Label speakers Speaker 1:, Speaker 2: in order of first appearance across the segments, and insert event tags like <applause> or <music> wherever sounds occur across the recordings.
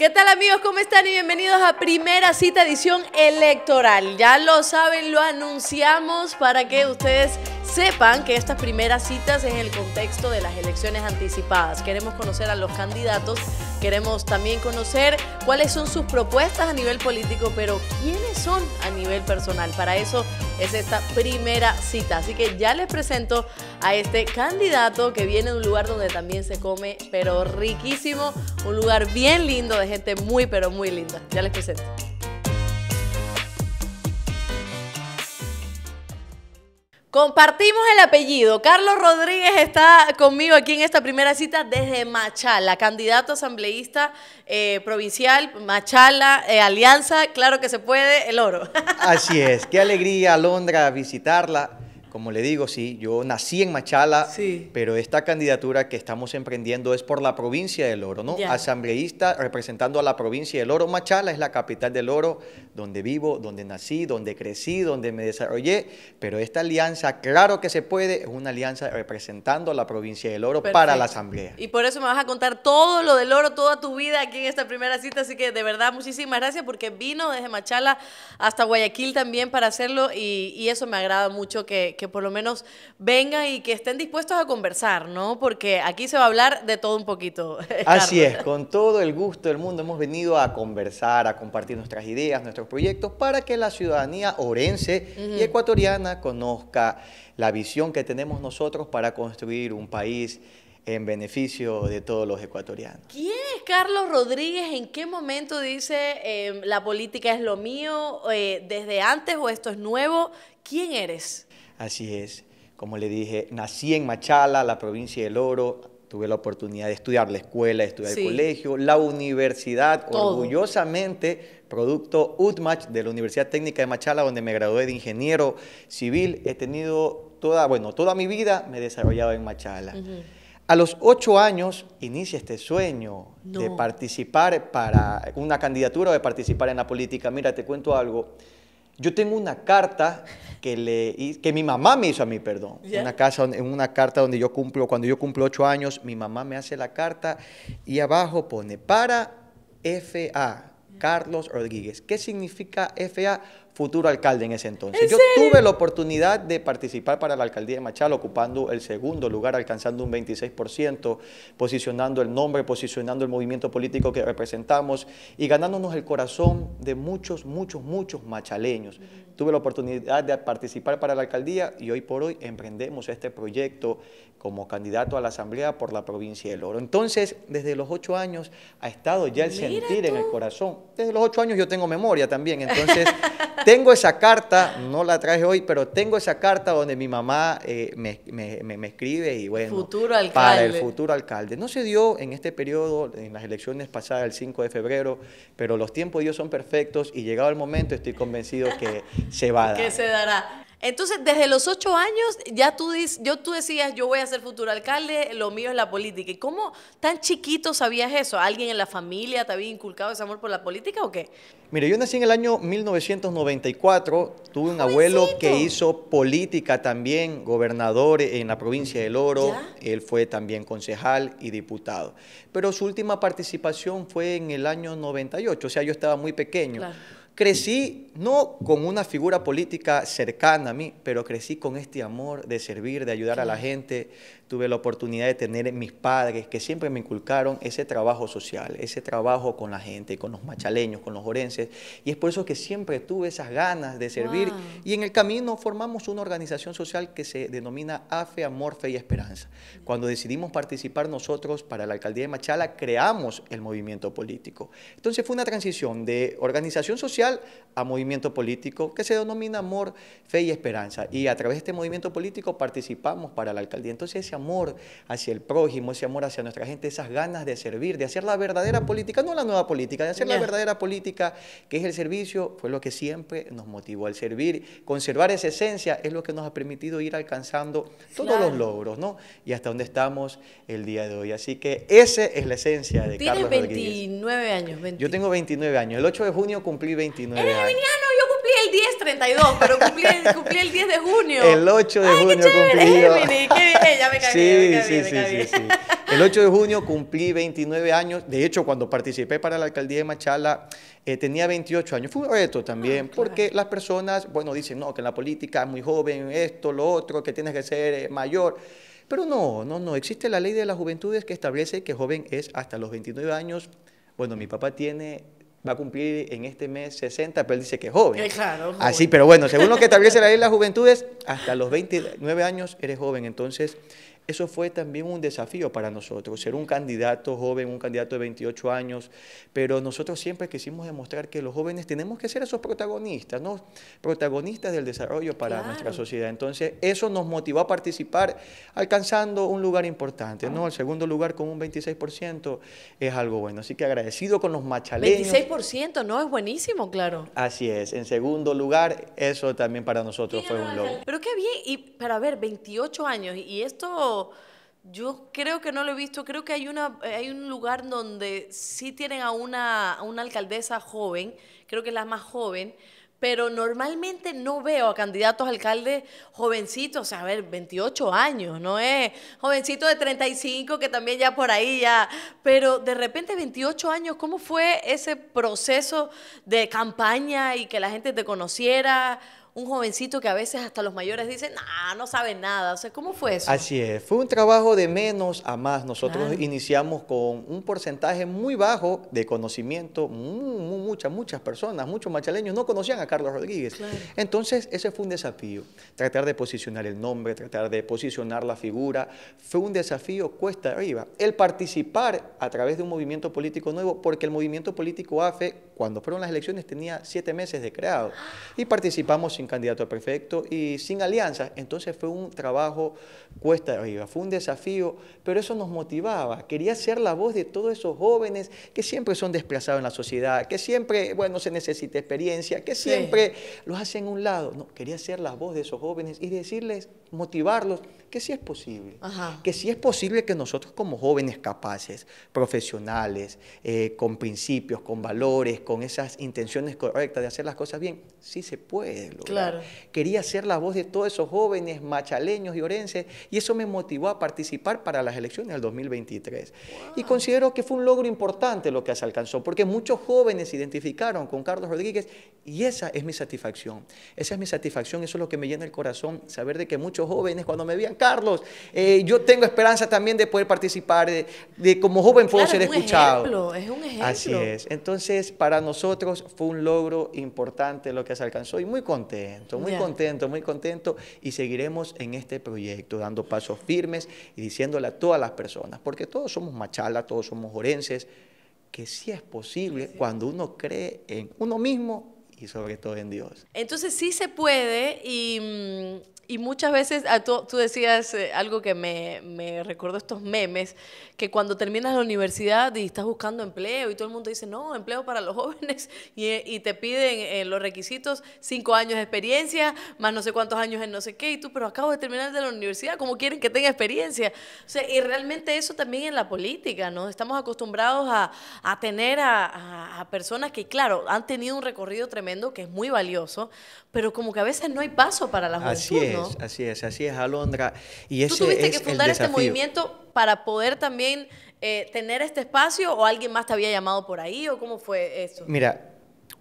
Speaker 1: ¿Qué tal amigos? ¿Cómo están? Y bienvenidos a Primera Cita Edición Electoral. Ya lo saben, lo anunciamos para que ustedes sepan que estas primeras citas es en el contexto de las elecciones anticipadas. Queremos conocer a los candidatos Queremos también conocer cuáles son sus propuestas a nivel político, pero quiénes son a nivel personal. Para eso es esta primera cita. Así que ya les presento a este candidato que viene de un lugar donde también se come, pero riquísimo. Un lugar bien lindo, de gente muy, pero muy linda. Ya les presento. Compartimos el apellido. Carlos Rodríguez está conmigo aquí en esta primera cita desde Machala, candidato asambleísta eh, provincial, Machala, eh, Alianza, claro que se puede, el oro.
Speaker 2: <laughs> Así es, qué alegría, Londra visitarla como le digo, sí, yo nací en Machala, pero esta candidatura que estamos emprendiendo es por la provincia del Oro, ¿no? Asambleísta representando a la provincia del Oro. Machala es la capital del Oro, donde vivo, donde nací, donde crecí, donde me desarrollé, pero esta alianza, claro que se puede, es una alianza representando a la provincia del Oro para la Asamblea.
Speaker 1: Y por eso me vas a contar todo lo del Oro, toda tu vida aquí en esta primera cita, así que de verdad muchísimas gracias porque vino desde Machala hasta Guayaquil también para hacerlo y eso me agrada mucho que que por lo menos venga y que estén dispuestos a conversar, ¿no? Porque aquí se va a hablar de todo un poquito. <laughs> Así es,
Speaker 2: con todo el gusto del mundo hemos venido a conversar, a compartir nuestras ideas, nuestros proyectos, para que la ciudadanía orense y ecuatoriana conozca la visión que tenemos nosotros para construir un país en beneficio de todos los ecuatorianos.
Speaker 1: ¿Quién es Carlos Rodríguez? ¿En qué momento dice em, la política es lo mío? Eh, ¿Desde antes o esto es nuevo? ¿Quién eres?
Speaker 2: Así es. Como le dije, nací en Machala, la provincia del Oro. Tuve la oportunidad de estudiar la escuela, estudiar el colegio, la universidad, orgullosamente producto UTMACH de la Universidad Técnica de Machala, donde me gradué de ingeniero civil. He tenido toda, bueno, toda mi vida me he desarrollado en Machala. A los ocho años inicia este sueño de participar para una candidatura o de participar en la política. Mira, te cuento algo. Yo tengo una carta que, que mi mamá me hizo a mí, perdón. Una casa, en una carta donde yo cumplo, cuando yo cumplo ocho años, mi mamá me hace la carta y abajo pone para FA, Carlos Rodríguez. ¿Qué significa FA? futuro alcalde en ese entonces. Yo tuve la oportunidad de participar para la alcaldía de Machal, ocupando el segundo lugar, alcanzando un 26%, posicionando el nombre, posicionando el movimiento político que representamos y ganándonos el corazón de muchos, muchos, muchos machaleños. Tuve la oportunidad de participar para la alcaldía y hoy por hoy emprendemos este proyecto como candidato a la asamblea por la provincia del Oro. Entonces, desde los ocho años ha estado ya el sentir en el corazón. Desde los ocho años yo tengo memoria también, entonces <laughs> tengo esa carta, no la traje hoy, pero tengo esa carta donde mi mamá eh, me, escribe y bueno, futuro
Speaker 1: para el futuro
Speaker 2: alcalde. No se dio en este periodo, en las elecciones pasadas, el 5 de febrero, pero los tiempos de Dios son perfectos y llegado el momento estoy convencido que se va a dar. Que se
Speaker 1: dará. Entonces, desde los ocho años, ya tú, yo, tú decías, yo voy a ser futuro alcalde, lo mío es la política. ¿Y cómo tan chiquito sabías eso? ¿Alguien en la familia te había inculcado ese amor por la política o qué?
Speaker 2: Mire, yo nací en el año 1994, tuve un abuelo que hizo política también, gobernador en la provincia del Oro, él fue también concejal y diputado. Pero su última participación fue en el año 98, o sea, yo estaba muy pequeño. Claro crecí no con una figura política cercana a mí, pero crecí con este amor de servir, de ayudar a la gente, tuve la oportunidad de tener mis padres que siempre me inculcaron ese trabajo social, ese trabajo con la gente, con los machaleños, con los orenses. Y es por eso que siempre tuve esas ganas de servir. Y en el camino formamos una organización social que se denomina AFE, Amor, Fe y Esperanza. Cuando decidimos participar nosotros para la alcaldía de Machala, creamos el movimiento político. Entonces fue una transición de organización social a movimiento político que se denomina Amor, Fe y Esperanza. Y a través de este movimiento político participamos para la alcaldía. Entonces ese amor hacia el prójimo, ese amor hacia nuestra gente, esas ganas de servir, de hacer la verdadera política, no la nueva política, de hacer la verdadera política que es el servicio, fue lo que siempre nos motivó al servir. Conservar esa esencia es lo que nos ha permitido ir alcanzando todos los logros, ¿no? Y hasta donde estamos el día de hoy. Así que esa es la esencia de Tienes 29 años. Yo tengo 29 años. El 8 de junio cumplí 29 ¿Eres años.
Speaker 1: yo el 10, 32, pero cumplí, el 10 de junio. El
Speaker 2: 8 de junio cumplí. El 8 de junio cumplí 29 años. De hecho, cuando participé para la alcaldía de Machala, eh, tenía 28 años. Fue un reto también, ah, porque las personas, bueno, dicen, no, que en la política es muy joven, esto, lo otro, que tienes que ser eh, mayor. Pero no, no, no. Existe la ley de las juventudes que establece que joven es hasta los 29 años. Bueno, mi papá tiene va a cumplir en este mes 60, pero él dice que es joven. Eh, claro, Así, pero bueno, según lo que <laughs> establece la ley de las juventudes, hasta los 29 años eres joven. Entonces, eso fue también un desafío para nosotros, ser un candidato joven, un candidato de 28 años, pero nosotros siempre quisimos demostrar que los jóvenes tenemos que ser esos protagonistas, ¿no? protagonistas del desarrollo para nuestra sociedad. Entonces, eso nos motivó a participar, alcanzando un lugar importante, ¿no? El segundo lugar con un 26% es algo bueno. Así que agradecido con los machaleños.
Speaker 1: 26%, ¿no? Es buenísimo, claro.
Speaker 2: Así es. En segundo lugar, eso también para nosotros fue un logro.
Speaker 1: Pero qué bien, y para ver, 28 años, y esto yo creo que no lo he visto, creo que hay, una, eh, hay un lugar donde sí tienen a una, alcaldesa joven, creo que es la más joven, pero normalmente no veo a candidatos alcaldes jovencitos, a ver, 28 años, no es eh, jovencito de 35 que también ya por ahí ya, pero de repente 28 años, ¿cómo fue ese proceso de campaña y que la gente te conociera? un jovencito que a veces hasta los mayores dicen, no, no sabe nada. O sea, ¿cómo fue eso? Así
Speaker 2: es, fue un trabajo de menos a más. Nosotros iniciamos con un porcentaje muy bajo de conocimiento. muchas, muchas personas, muchos machaleños no conocían a Carlos Rodríguez. Entonces, ese fue un desafío. Tratar de posicionar el nombre, tratar de posicionar la figura, fue un desafío cuesta arriba. El participar a través de un movimiento político nuevo, porque el movimiento político AFE, cuando fueron las elecciones, tenía siete meses de creado. Y participamos sin candidato a prefecto y sin alianzas. Entonces fue un trabajo cuesta arriba, fue un desafío, pero eso nos motivaba. Quería ser la voz de todos esos jóvenes que siempre son desplazados en la sociedad, que siempre, bueno, se necesita experiencia, que siempre los hacen a un lado. No, quería ser la voz de esos jóvenes y decirles motivarlos, que sí es posible. Que si es posible que nosotros como jóvenes capaces, profesionales, eh, con principios, con valores, con esas intenciones correctas de hacer las cosas bien, sí se puede lograr. Quería ser la voz de todos esos jóvenes machaleños y orenses y eso me motivó a participar para las elecciones del 2023. Y considero que fue un logro importante lo que se alcanzó, porque muchos jóvenes se identificaron con Carlos Rodríguez y esa es mi satisfacción. Esa es mi satisfacción, eso es lo que me llena el corazón, saber de que muchos jóvenes cuando me vean, Carlos, eh, yo tengo esperanza también de poder participar, de, como joven puedo ser es escuchado.
Speaker 1: Ejemplo, es un ejemplo. Así es.
Speaker 2: Entonces, para nosotros fue un logro importante lo que se alcanzó y muy contento, muy contento, muy contento y seguiremos en este proyecto dando pasos firmes y diciéndole a todas las personas, porque todos somos machala, todos somos orenses, que sí es posible cuando uno cree en uno mismo y sobre todo en Dios.
Speaker 1: Entonces sí se puede y mm, y muchas veces ah, tú, tú, decías eh, algo que me, me recordó estos memes, que cuando terminas la universidad y estás buscando empleo y todo el mundo dice, no, empleo para los <laughs> jóvenes eh, y, te piden eh, los requisitos cinco años de experiencia, más no sé cuántos años en no sé qué, y tú, pero acabo de terminar de la universidad, ¿cómo quieren que tenga experiencia? O sea, y realmente eso también en la política, ¿no? Estamos acostumbrados a, tener a, personas que, claro, han tenido un recorrido tremendo que es muy valioso, pero como que a veces no hay paso para la juventud,
Speaker 2: así es, así es, Alondra. Y ese ¿Tú tuviste que fundar este movimiento
Speaker 1: para poder también eh, tener este espacio o alguien más te había llamado por ahí o cómo fue eso?
Speaker 2: Mira,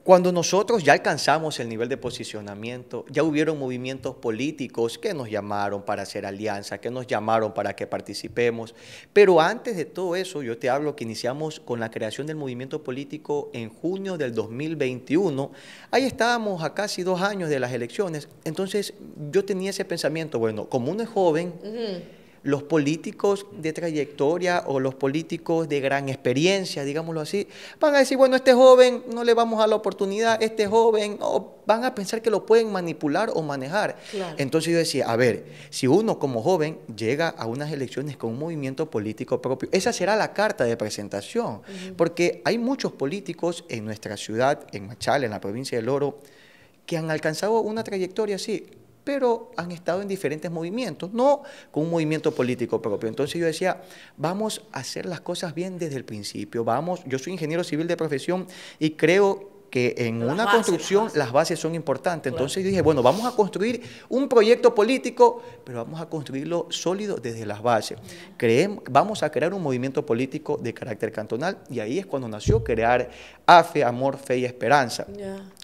Speaker 2: cuando nosotros ya alcanzamos el nivel de posicionamiento, ya hubieron movimientos políticos que nos llamaron para hacer alianza, que nos llamaron para que participemos. Pero antes de todo eso, yo te hablo que iniciamos con la creación del movimiento político en junio del 2021. Ahí estábamos a casi dos años de las elecciones. Entonces yo tenía ese pensamiento, bueno, como uno es joven los políticos de trayectoria o los políticos de gran experiencia, digámoslo así, van a decir, bueno, este joven no le vamos a la oportunidad, este joven, o van a pensar que lo pueden manipular o manejar. Entonces yo decía, a ver, si uno como joven llega a unas elecciones con un movimiento político propio, esa será la carta de presentación, porque hay muchos políticos en nuestra ciudad, en Machal, en la provincia del Oro, que han alcanzado una trayectoria así pero han estado en diferentes movimientos, no con un movimiento político propio. Entonces yo decía, vamos a hacer las cosas bien desde el principio, vamos, yo soy ingeniero civil de profesión y creo que en una construcción las bases. son importantes. Entonces yo dije, bueno, vamos a construir un proyecto político, pero vamos a construirlo sólido desde las bases. Creemos, vamos a crear un movimiento político de carácter cantonal y ahí es cuando nació crear AFE, Amor, Fe y Esperanza.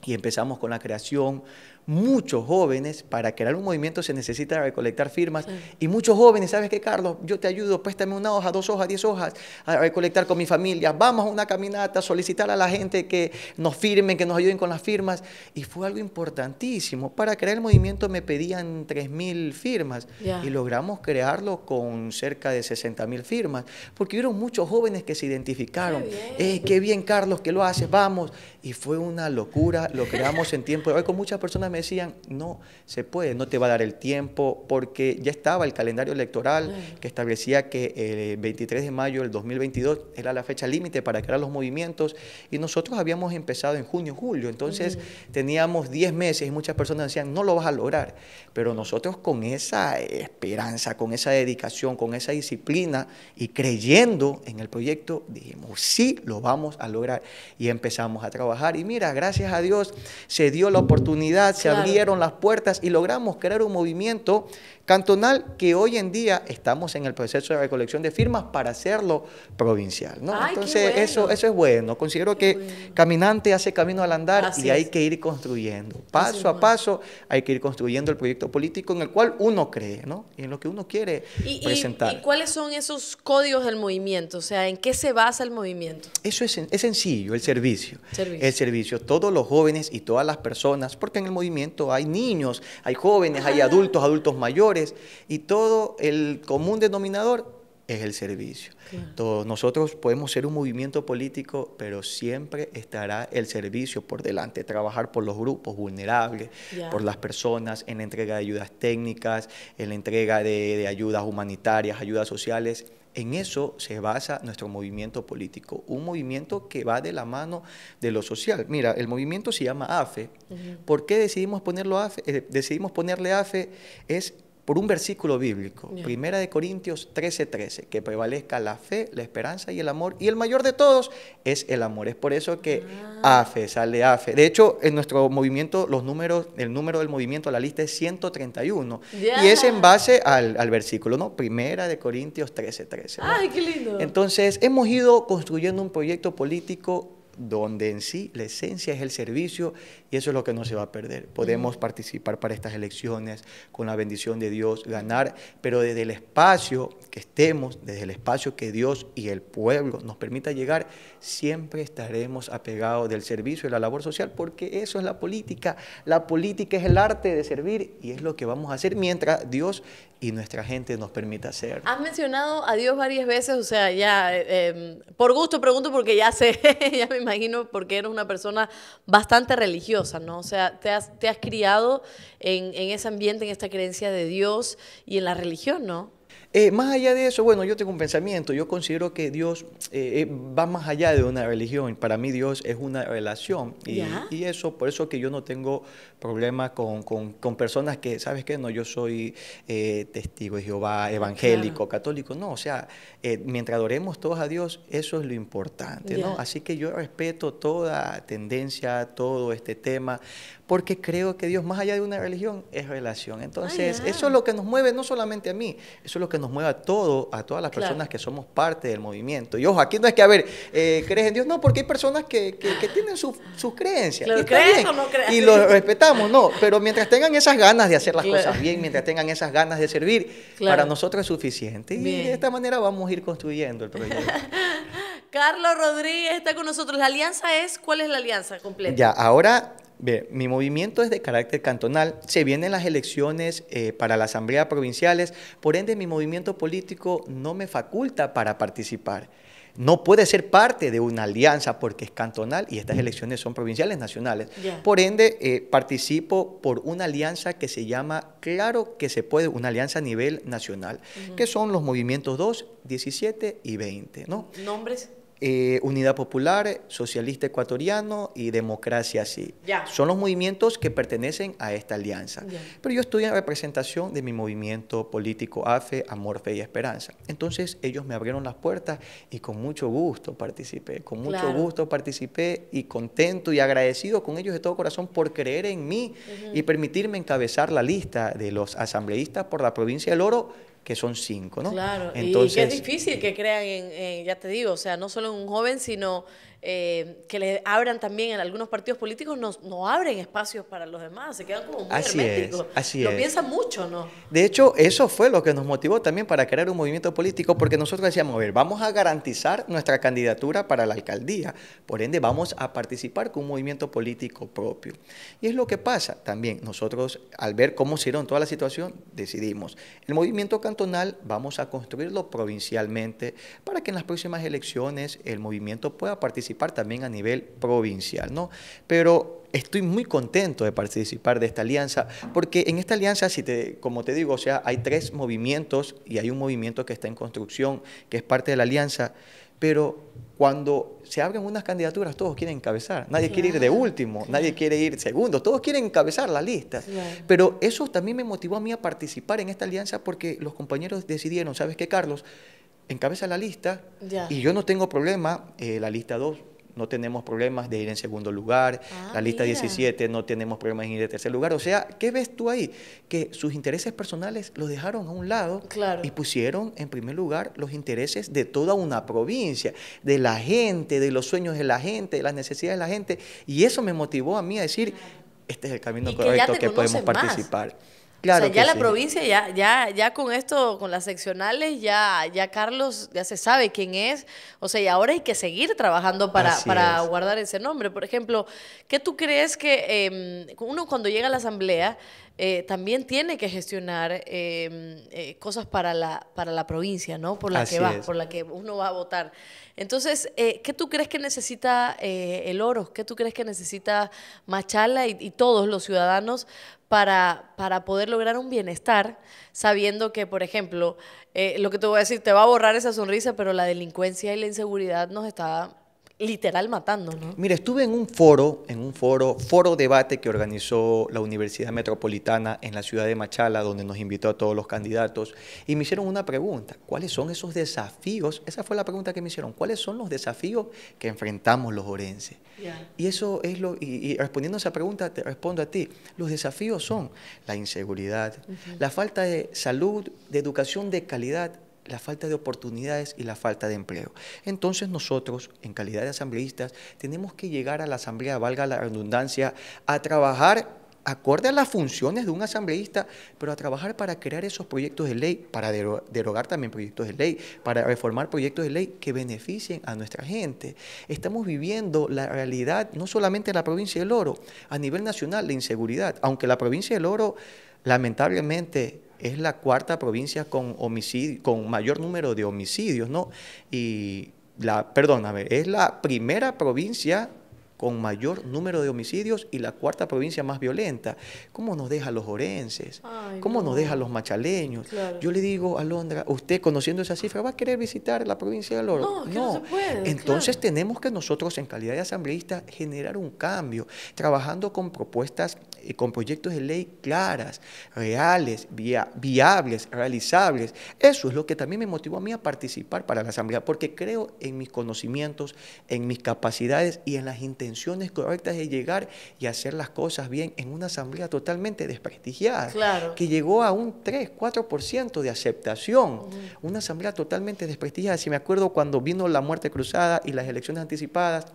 Speaker 2: Y empezamos con la creación muchos jóvenes, para crear un movimiento se necesita recolectar firmas y muchos jóvenes, ¿sabes qué, Carlos? Yo te ayudo, préstame una hoja, dos hojas, diez hojas, a recolectar con mi familia, vamos a una caminata, solicitar a la gente que nos firmen, que nos ayuden con las firmas. Y fue algo importantísimo. Para crear el movimiento me pedían 3.000 firmas y logramos crearlo con cerca de 60.000 firmas, porque hubieron muchos jóvenes que se identificaron. Qué bien. Eh, qué bien, Carlos, que lo haces, vamos y fue una locura, lo creamos en tiempo. Hoy con muchas personas me decían, no, se puede, no te va a dar el tiempo, porque ya estaba el calendario electoral que establecía que eh, el 23 de mayo del 2022 era la fecha límite para crear los movimientos y nosotros habíamos empezado en junio, julio, entonces teníamos 10 meses y muchas personas decían, no lo vas a lograr, pero nosotros con esa esperanza, con esa dedicación, con esa disciplina y creyendo en el proyecto, dijimos, sí, lo vamos a lograr y empezamos a trabajar y mira, gracias a Dios se dio la oportunidad, se abrieron las puertas y logramos crear un movimiento cantonal que hoy en día estamos en el proceso de recolección de firmas para hacerlo provincial. Entonces eso, eso es bueno. Considero que caminante hace camino al andar y hay que ir construyendo. Paso a paso hay que ir construyendo el proyecto político en el cual uno cree ¿no? y en lo que uno quiere presentar. Y,
Speaker 1: cuáles son esos códigos del movimiento? O sea, ¿en qué se basa el movimiento?
Speaker 2: Eso es, sencillo, el servicio. El servicio. Todos los jóvenes y todas las personas, porque en el movimiento hay niños, hay jóvenes, hay adultos, adultos mayores, y todo el común denominador es el servicio. Todos nosotros podemos ser un movimiento político, pero siempre estará el servicio por delante, trabajar por los grupos vulnerables, por las personas, en la entrega de ayudas técnicas, en la entrega de, ayudas humanitarias, ayudas sociales. En eso se basa nuestro movimiento político, un movimiento que va de la mano de lo social. Mira, el movimiento se llama AFE. ¿Por qué decidimos, ponerlo AFE? Eh, decidimos ponerle AFE? Es por un versículo bíblico, Primera de Corintios 13:13, 13, que prevalezca la fe, la esperanza y el amor, y el mayor de todos es el amor. Es por eso que ah. a AFE sale AFE. De hecho, en nuestro movimiento, los números, el número del movimiento, la lista es 131, y es en base al, versículo, ¿no? Primera de Corintios 13:13. 13, ¡Ay, qué lindo! Entonces, hemos ido construyendo un proyecto político donde en sí la esencia es el servicio eso es lo que no se va a perder. Podemos participar para estas elecciones con la bendición de Dios, ganar, pero desde el espacio que estemos, desde el espacio que Dios y el pueblo nos permita llegar, siempre estaremos apegados del servicio y la labor social, porque eso es la política. La política es el arte de servir y es lo que vamos a hacer mientras Dios y nuestra gente nos permita hacer.
Speaker 1: Has mencionado a Dios varias veces, o sea, ya eh, em, por gusto pregunto porque ya sé, <laughs> ya me imagino porque eres una persona bastante religiosa. ¿no? O sea, te has, te has criado en, en ese ambiente, en esta creencia de Dios y en la religión, ¿no?
Speaker 2: Eh, más allá de eso, bueno, yo tengo un pensamiento, yo considero que Dios eh, eh, va más allá de una religión, para mí Dios es una relación y, eso, por eso que yo no tengo problema con, personas que, ¿sabes qué? No, yo soy testigo de Jehová, evangélico, católico, no, o sea, mientras adoremos todos a Dios, eso es lo importante, ¿no? Así que yo respeto toda tendencia, todo este tema, porque creo que Dios, más allá de una religión, es relación. Entonces, eso es lo que nos mueve, no solamente a mí, eso es lo que nos mueve a todo, a todas las personas que somos parte del movimiento. Y ojo, aquí no es que, a ver, eh, crees en Dios, no, porque hay personas que, tienen sus creencias. y, y lo respetamos, no, pero mientras tengan esas ganas de hacer las cosas bien, mientras tengan esas ganas de servir, para nosotros es suficiente. Y de esta manera vamos a ir construyendo el proyecto. <laughs>
Speaker 1: Carlos Rodríguez está con nosotros. La alianza es, ¿cuál es la alianza completa? Ya,
Speaker 2: ahora mi movimiento es de carácter cantonal. Se vienen las elecciones eh, para la Asamblea Provinciales, por ende mi movimiento político no me faculta para participar. No puede ser parte de una alianza porque es cantonal y estas elecciones son provinciales, nacionales. Por ende, eh, participo por una alianza que se llama Claro que se puede, una alianza a nivel nacional, que son los movimientos 2, 17 y 20. ¿no? ¿Nombres? Eh, Unidad Popular, Socialista Ecuatoriano y Democracia Sí. Son los movimientos que pertenecen a esta alianza. Pero yo estoy en representación de mi movimiento político AFE, Amor, Fe y Esperanza. Entonces ellos me abrieron las puertas y con mucho gusto participé, con mucho gusto participé y contento y agradecido con ellos de todo corazón por creer en mí y permitirme encabezar la lista de los asambleístas por la provincia del Oro que son cinco, ¿no? Claro, y es
Speaker 1: difícil que crean en, ya te digo, o sea, no solo en un joven, sino eh, que le abran también en algunos partidos políticos, no, abren espacios para los demás, se quedan como muy así herméticos. Es,
Speaker 2: así lo piensan mucho, ¿no? De hecho, eso fue lo que nos motivó también para crear un movimiento político, porque nosotros decíamos, a ver, vamos a garantizar nuestra candidatura para la alcaldía, por ende vamos a participar con un movimiento político propio. Y es lo que pasa también, nosotros al ver cómo se toda la situación, decidimos, el movimiento cantonal vamos a construirlo provincialmente para que en las próximas elecciones el movimiento pueda participar también a nivel provincial, ¿no? Pero estoy muy contento de participar de esta alianza, porque en esta alianza, si te, como te digo, o sea, hay tres movimientos y hay un movimiento que está en construcción, que es parte de la alianza, pero cuando se abren unas candidaturas, todos quieren encabezar, nadie quiere ir de último, nadie quiere ir segundo, todos quieren encabezar la lista. Pero eso también me motivó a mí a participar en esta alianza porque los compañeros decidieron, ¿sabes qué, Carlos? encabeza la lista y yo no tengo problema, eh, la lista 2 no tenemos problemas de ir en segundo lugar, ah, la lista 17 no tenemos problemas de ir en tercer lugar, o sea, ¿qué ves tú ahí? Que sus intereses personales los dejaron a un lado y pusieron en primer lugar los intereses de toda una provincia, de la gente, de los sueños de la gente, de las necesidades de la gente, y eso me motivó a mí a decir, este es el camino correcto que, podemos participar o sea, ya la provincia,
Speaker 1: ya, ya, ya con esto, con las seccionales, ya, ya Carlos ya se sabe quién es. O sea, y ahora hay que seguir trabajando para, guardar ese nombre. Por ejemplo, ¿qué tú crees que em, uno cuando llega a la asamblea eh, también tiene que gestionar em, eh, cosas para la, para la provincia, ¿no? Por la que va, por la que uno va a votar. Entonces, eh, ¿qué tú crees que necesita el oro? ¿Qué tú crees que necesita Machala y todos los ciudadanos para, poder lograr un bienestar, sabiendo que, por ejemplo, eh, lo que te voy a decir, te va a borrar esa sonrisa, pero la delincuencia y la inseguridad nos está literal matando, ¿no?
Speaker 2: Mira, estuve en un foro, en un foro, foro debate que organizó la Universidad Metropolitana en la ciudad de Machala, donde nos invitó a todos los candidatos, y me hicieron una pregunta, ¿cuáles son esos desafíos? Esa fue la pregunta que me hicieron, ¿cuáles son los desafíos que enfrentamos los orenses? Y eso es lo, y, respondiendo a esa pregunta, te respondo a ti, los desafíos son la inseguridad, la falta de salud, de educación de calidad, la falta de oportunidades y la falta de empleo. Entonces nosotros, en calidad de asambleístas, tenemos que llegar a la asamblea, valga la redundancia, a trabajar acorde a las funciones de un asambleísta, pero a trabajar para crear esos proyectos de ley, para derogar también proyectos de ley, para reformar proyectos de ley que beneficien a nuestra gente. Estamos viviendo la realidad, no solamente en la provincia del Oro, a nivel nacional, la inseguridad, aunque la provincia del Oro lamentablemente es la cuarta provincia con, homicidio, con mayor número de homicidios, ¿no? Y la, perdóname, es la primera provincia con mayor número de homicidios y la cuarta provincia más violenta. ¿Cómo nos deja los orenses? ¿Cómo nos deja los machaleños? Yo le digo a Londra, usted conociendo esa cifra, ¿va a querer visitar la provincia de Loro? No, no. no Entonces tenemos que nosotros en calidad de asambleístas generar un cambio, trabajando con propuestas eh, con proyectos de ley claras, reales, viables, realizables. Eso es lo que también me motivó a mí a participar para la Asamblea, porque creo en mis conocimientos, en mis capacidades y en las intenciones correctas de llegar y hacer las cosas bien en una Asamblea totalmente desprestigiada, claro. que llegó a un 3, 4% de aceptación. Una Asamblea totalmente desprestigiada. Si me acuerdo cuando vino la muerte cruzada y las elecciones anticipadas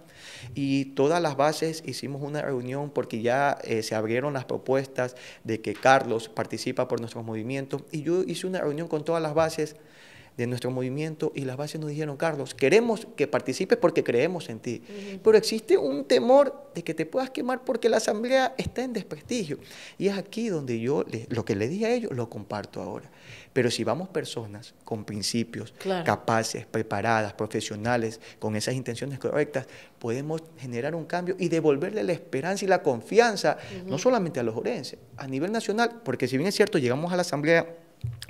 Speaker 2: y todas las bases hicimos una reunión porque ya eh, se abrieron las propuestas de que Carlos participa por nuestros movimientos y yo hice una reunión con todas las bases de nuestro movimiento y las bases nos dijeron, Carlos, queremos que participes porque creemos en ti, pero existe un temor de que te puedas quemar porque la asamblea está en desprestigio. Y es aquí donde yo lo que le dije a ellos lo comparto ahora. Pero si vamos personas con principios, capaces, preparadas, profesionales, con esas intenciones correctas, podemos generar un cambio y devolverle la esperanza y la confianza, no solamente a los orenses, a nivel nacional, porque si bien es cierto, llegamos a la Asamblea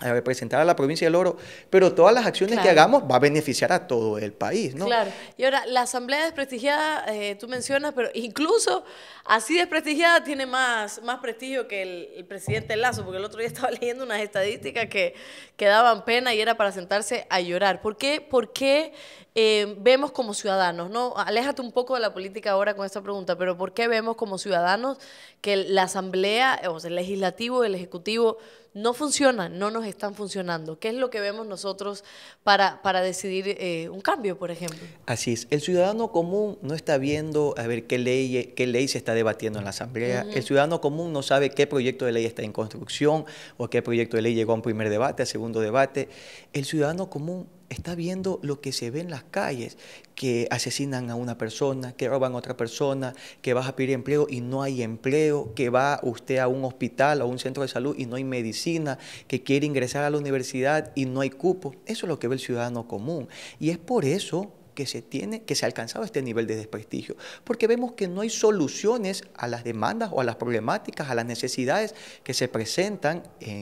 Speaker 2: a representar a la provincia del Oro, pero todas las acciones que hagamos va a beneficiar a todo el país, ¿no? Claro.
Speaker 1: Y ahora, la asamblea desprestigiada, eh, tú mencionas, pero incluso así desprestigiada tiene más, más prestigio que el, presidente Lazo, porque el otro día <laughs> estaba leyendo unas estadísticas que, daban pena y era para sentarse a llorar. ¿Por qué, por qué eh, vemos como ciudadanos, no? Aléjate un poco de la política ahora con esta pregunta, pero ¿por qué vemos como ciudadanos que la asamblea, o sea, el legislativo el ejecutivo no funciona, no nos están funcionando? ¿Qué es lo que vemos nosotros para, para decidir eh, un cambio, por ejemplo?
Speaker 2: Así es. El ciudadano común no está viendo a ver qué ley, qué ley se está debatiendo en la Asamblea. El ciudadano común no sabe qué proyecto de ley está en construcción o qué proyecto de ley llegó a un primer debate, a segundo debate. El ciudadano común está viendo lo que se ve en las calles, que asesinan a una persona, que roban a otra persona, que vas a pedir empleo y no hay empleo, que va usted a un hospital o a un centro de salud y no hay medicina, que quiere ingresar a la universidad y no hay cupo. Eso es lo que ve el ciudadano común. Y es por eso que se tiene, que se ha alcanzado este nivel de desprestigio, porque vemos que no hay soluciones a las demandas o a las problemáticas, a las necesidades que se presentan en,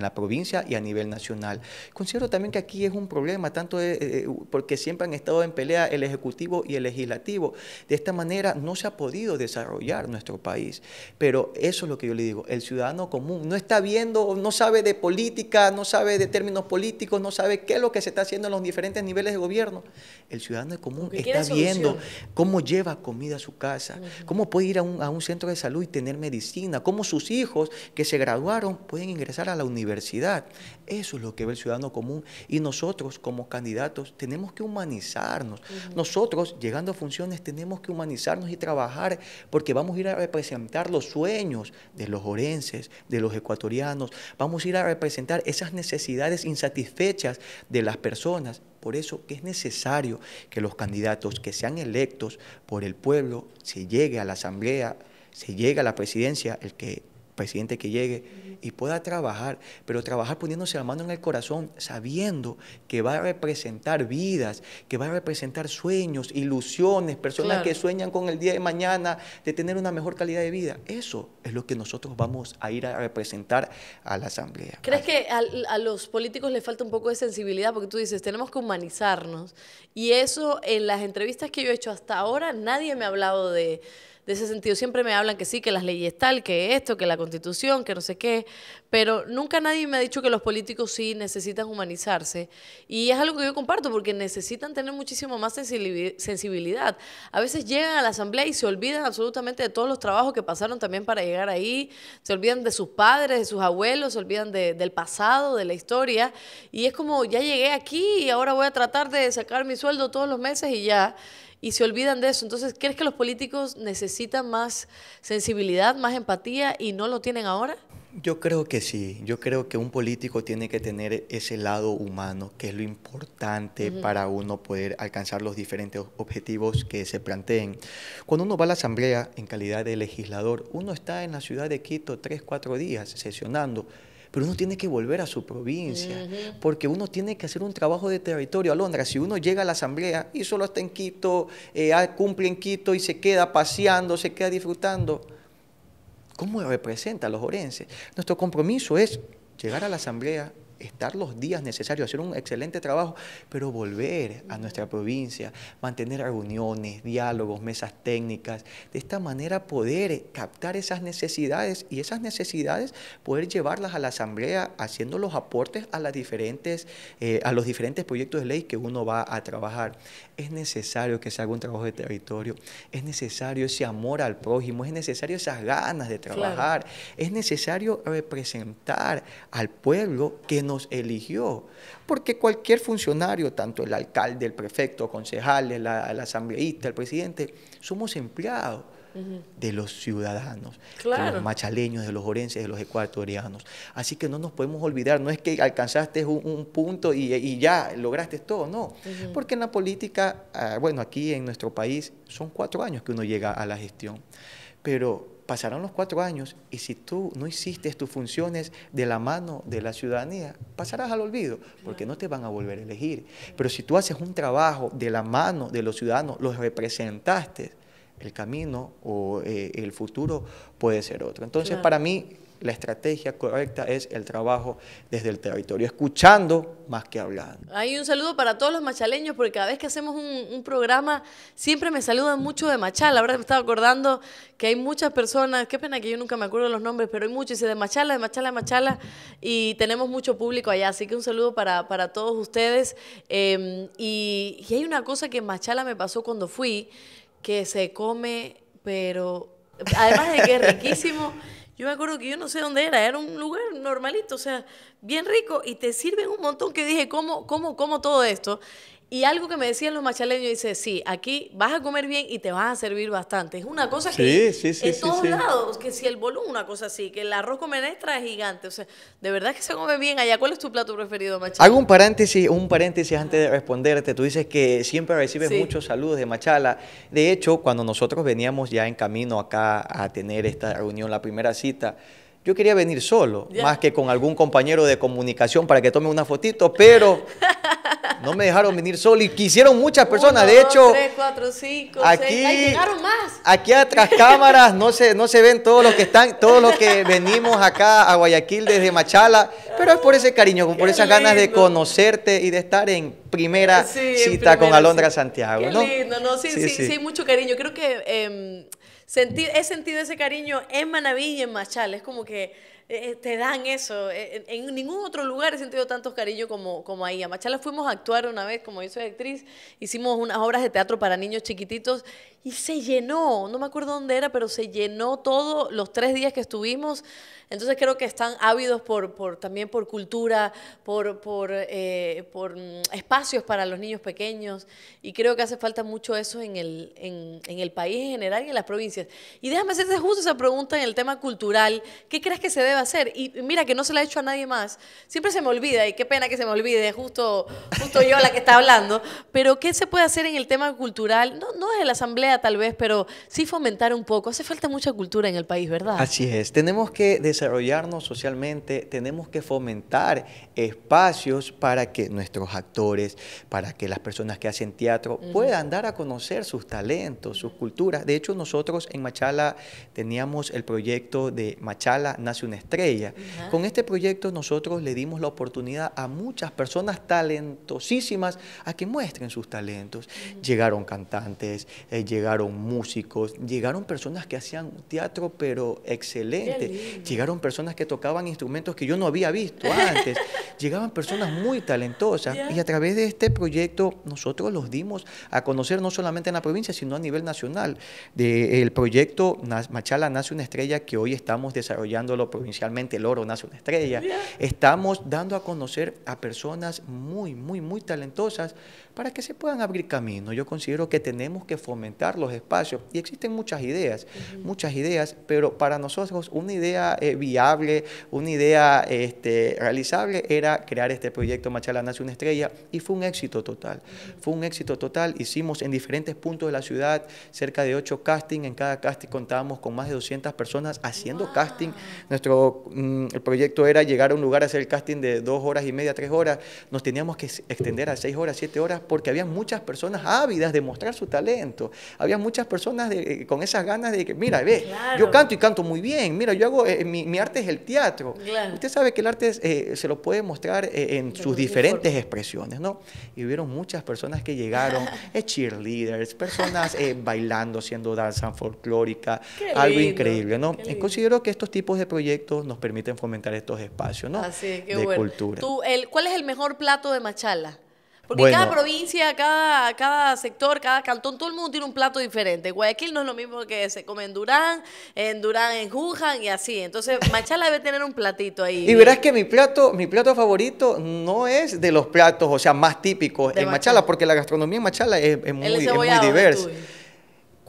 Speaker 2: la provincia y a nivel nacional. Considero también que aquí es un problema, tanto eh, eh, porque siempre han estado en pelea el Ejecutivo y el Legislativo. De esta manera no se ha podido desarrollar nuestro país, pero eso es lo que yo le digo, el ciudadano común no está viendo, no sabe de política, no sabe de términos políticos, no sabe qué es lo que se está haciendo en los diferentes niveles de gobierno ciudadano común está viendo cómo lleva comida a su casa, cómo puede ir a un, centro de salud y tener medicina, cómo sus hijos que se graduaron pueden ingresar a la universidad. Eso es lo que ve el ciudadano común y nosotros como candidatos tenemos que humanizarnos. Nosotros llegando a funciones tenemos que humanizarnos y trabajar porque vamos a ir a representar los sueños de los orenses, de los ecuatorianos, vamos a ir a representar esas necesidades insatisfechas de las personas por eso que es necesario que los candidatos que sean electos por el pueblo se llegue a la asamblea, se llegue a la presidencia, el que presidente que llegue y pueda trabajar, pero trabajar poniéndose la mano en el corazón, sabiendo que va a representar vidas, que va a representar sueños, ilusiones, personas que sueñan con el día de mañana de tener una mejor calidad de vida. Eso es lo que nosotros vamos a ir a representar a la Asamblea.
Speaker 1: ¿Crees que a, a los políticos les falta un poco de sensibilidad? Porque tú dices, tenemos que humanizarnos. Y eso en las entrevistas que yo he hecho hasta ahora, nadie me ha hablado de de ese sentido. Siempre me hablan que sí, que las leyes tal, que esto, que la constitución, que no sé qué, pero nunca nadie me ha dicho que los políticos sí necesitan humanizarse. Y es algo que yo comparto porque necesitan tener muchísimo más sensibilidad. A veces llegan a la asamblea y se olvidan absolutamente de todos los trabajos que pasaron también para llegar ahí, se olvidan de sus padres, de sus abuelos, se olvidan del pasado, de la historia. Y es como, ya llegué aquí y ahora voy a tratar de sacar mi sueldo todos los meses y ya y se olvidan de eso. Entonces, ¿crees que los políticos necesitan más sensibilidad, más empatía y no lo tienen ahora?
Speaker 2: Yo creo que sí, yo creo que un político tiene que tener ese lado humano, que es lo importante para uno poder alcanzar los diferentes objetivos que se planteen. Cuando uno va a la asamblea en calidad de legislador, uno está en la ciudad de Quito tres, cuatro días sesionando pero uno tiene que volver a su provincia, porque uno tiene que hacer un trabajo de territorio. a Londres, si uno llega a la asamblea y solo está en Quito, eh, ah, cumple en Quito y se queda paseando, se queda disfrutando, ¿cómo representa a los orenses? Nuestro compromiso es llegar a la asamblea, estar los días necesarios, hacer un excelente trabajo, pero volver a nuestra provincia, mantener reuniones, diálogos, mesas técnicas, de esta manera poder captar esas necesidades y esas necesidades poder llevarlas a la asamblea haciendo los aportes a las diferentes eh, a los diferentes proyectos de ley que uno va a trabajar. Es necesario que se haga un trabajo de territorio, es necesario ese amor al prójimo, es necesario esas ganas de trabajar, es necesario representar al pueblo que no nos eligió. Porque cualquier funcionario, tanto el alcalde, el prefecto, concejales, la, el asambleísta, el presidente, somos empleados de los ciudadanos, de los machaleños, de los orenses, de los ecuatorianos. Así que no nos podemos olvidar, no es que alcanzaste un, punto y, ya lograste todo, no. Porque en la política, ah, bueno, aquí en nuestro país son cuatro años que uno llega a la gestión, pero Pasarán los cuatro años y si tú no hiciste tus funciones de la mano de la ciudadanía, pasarás al olvido, porque no te van a volver a elegir. Pero si tú haces un trabajo de la mano de los ciudadanos, los representaste, el camino o eh, el futuro puede ser otro. Entonces, para mí, la estrategia correcta es el trabajo desde el territorio, escuchando más que hablando.
Speaker 1: Hay un saludo para todos los machaleños, porque cada vez que hacemos un, programa siempre me saludan mucho de Machala. Ahora me estaba acordando que hay muchas personas, qué pena que yo nunca me acuerdo de los nombres, pero hay muchos, dice de Machala, de Machala, de Machala, y tenemos mucho público allá, así que un saludo para, para todos ustedes. Em, y, y hay una cosa que en Machala me pasó cuando fui, que se come, pero además de que es riquísimo. <laughs> Yo me acuerdo que yo no sé dónde era, era un lugar normalito, o sea, bien rico, y te sirven un montón que dije, ¿cómo, cómo, cómo todo esto? Y algo que me decían los machaleños, dice, sí, aquí vas a comer bien y te vas a servir bastante. Es una cosa que en todos lados, que si el volumen una cosa así, que el arroz con menestra es gigante. O sea, de verdad que se come bien allá. ¿Cuál es tu plato preferido, Machala? Hago un
Speaker 2: paréntesis, un paréntesis antes de responderte. Tú dices que siempre recibes muchos saludos de Machala. De hecho, cuando nosotros veníamos ya en camino acá a tener esta reunión, la primera cita, yo quería venir solo, más que con algún compañero de comunicación para que tome una fotito, pero <laughs> No me dejaron venir solo y quisieron muchas personas. de hecho, tres,
Speaker 1: cuatro, cinco, aquí, llegaron más.
Speaker 2: Aquí atrás cámaras no se, no se ven todos los que están, todos los que venimos acá a Guayaquil desde Machala, pero es por ese cariño, por esas ganas de conocerte y de estar en primera cita con Alondra Santiago. Qué lindo, sí, sí, sí, sí.
Speaker 1: mucho cariño. Creo que em, he sentido ese cariño en Manaví y en Machala. Es como que eh, eh, te dan eso. Eh, en, ningún otro lugar he sentido tanto cariño como, como ahí. A Machala fuimos a actuar una vez, como yo soy actriz, hicimos unas obras de teatro para niños chiquititos y se llenó, no me acuerdo dónde era, pero se llenó todo los tres días que estuvimos. Entonces creo que están ávidos por, por también por cultura, por, por, eh, por, mm, espacios para los niños pequeños y creo que hace falta mucho eso en el, en, el país en general y en las provincias. Y déjame hacerte justo esa pregunta en el tema cultural, ¿qué crees que se debe hacer? Y mira que no se la he hecho a nadie más, siempre se me olvida y qué pena que se me olvide, justo, justo yo la que está hablando, pero ¿qué se puede hacer en el tema cultural? No, no es la asamblea tal vez, pero sí fomentar un poco. Hace falta mucha cultura en el país, ¿verdad? Así
Speaker 2: es. Tenemos que desarrollarnos socialmente, tenemos que fomentar espacios para que nuestros actores, para que las personas que hacen teatro puedan dar a conocer sus talentos, sus culturas. De hecho, nosotros en Machala teníamos el proyecto de Machala Nace una Estrella. Con este proyecto nosotros le dimos la oportunidad a muchas personas talentosísimas a que muestren sus talentos. Llegaron cantantes, llegaron eh, llegaron músicos, llegaron personas que hacían teatro pero excelente, llegaron personas que tocaban instrumentos que yo no había visto <laughs> antes, llegaban personas muy talentosas y a través de este proyecto nosotros los dimos a conocer no solamente en la provincia sino a nivel nacional. del el proyecto Machala Nace una Estrella que hoy estamos desarrollándolo provincialmente, el oro nace una estrella, estamos dando a conocer a personas muy, muy, muy talentosas para que se puedan abrir caminos. Yo considero que tenemos que fomentar los espacios y existen muchas ideas, muchas ideas, pero para nosotros una idea eh, viable, una idea este, realizable era crear este proyecto Machala Nace una Estrella y fue un éxito total. Fue un éxito total, hicimos en diferentes puntos de la ciudad cerca de ocho castings, en cada casting contábamos con más de 200 personas haciendo casting. Nuestro mm, el proyecto era llegar a un lugar a hacer el casting de dos horas y media, tres horas, nos teníamos que extender a seis horas, siete horas porque había muchas personas ávidas de mostrar su talento. Había muchas personas eh, con esas ganas de que, mira, ve, yo canto y canto muy bien, mira, yo hago, eh, mi, arte es el teatro. Usted sabe que el arte eh, se lo puede mostrar en sus diferentes expresiones, ¿no? Y hubieron muchas personas que llegaron, <laughs> cheerleaders, personas bailando, haciendo danza folclórica, algo increíble, ¿no? considero que estos tipos de proyectos nos permiten fomentar estos espacios, ¿no? Así, qué bueno.
Speaker 1: ¿Cuál es el mejor plato de Machala? Porque cada provincia, cada, cada sector, cada cantón, todo el mundo tiene un plato diferente. Guayaquil no es lo mismo que se come en Durán, en Durán, en Juján y así. Entonces, Machala debe tener un platito ahí. Y verás
Speaker 2: que mi plato, mi plato favorito no es de los platos, o sea, más típicos en Machala. porque la gastronomía en Machala es, muy, es muy, diversa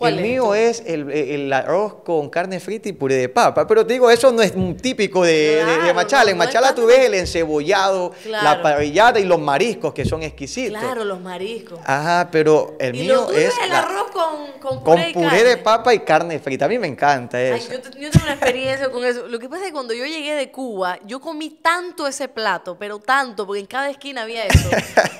Speaker 2: el mío es el, arroz con carne frita y puré de papa. Pero te digo, eso no es típico de, Machala. En Machala tú ves el encebollado, la parrillada y los mariscos que son exquisitos. Claro,
Speaker 1: los mariscos.
Speaker 2: Ajá, pero el y mío es. el
Speaker 1: arroz con, con puré, con puré de
Speaker 2: papa y carne frita. A mí me encanta eso. yo,
Speaker 1: yo tengo una experiencia con eso. Lo que pasa es que cuando yo llegué de Cuba, yo comí tanto ese plato, pero tanto, porque en cada esquina había eso,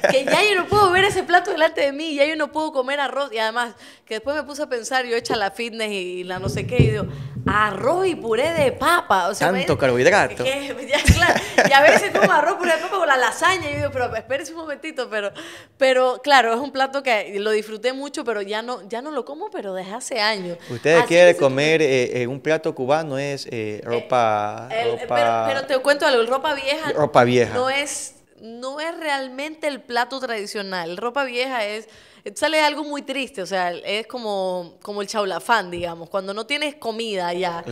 Speaker 1: que ya yo no puedo ver ese plato delante de mí, ya yo no puedo comer arroz. Y además, que después me puse pensar, yo hecha la fitness y la no sé qué, y digo, arroz y puré de papa. Tanto carbohidrato. ya, y a veces como arroz, puré de papa con la lasaña. Y digo, pero espérense un momentito, pero, pero claro, es un plato que lo disfruté mucho, pero ya no, ya no lo como, pero desde hace años.
Speaker 2: Ustedes quieren comer eh, eh, un plato cubano, es eh, ropa... Pero,
Speaker 1: te cuento algo, ropa vieja. Ropa vieja. No es, no es realmente el plato tradicional. Ropa vieja es sale algo muy triste, o sea, es como, como el chaulafán, digamos, cuando no tienes comida ya.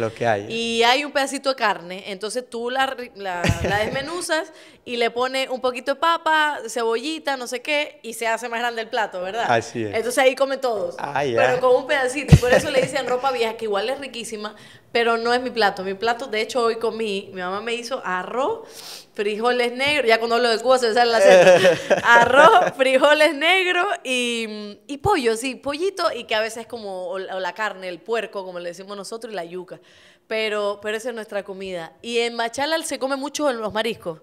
Speaker 1: Y hay un pedacito de carne, entonces tú la, la desmenuzas <laughs> y le pone un poquito de papa, cebollita, no sé qué, y se hace más grande el plato, ¿verdad? Así es. Entonces ahí come todos. Ah, pero con un pedacito. por eso le dicen ropa vieja, que igual es riquísima, pero no es mi plato. Mi plato, de hecho, hoy comí, mi mamá me hizo arroz, frijoles negros, ya cuando hablo de Cuba se me sale la cena. <laughs> arroz, frijoles negros y, y, pollo, sí, pollito, y que a veces es como la carne, el puerco, como le decimos nosotros, y la yuca. Pero, pero esa es nuestra comida. Y en Machalal se come mucho los mariscos.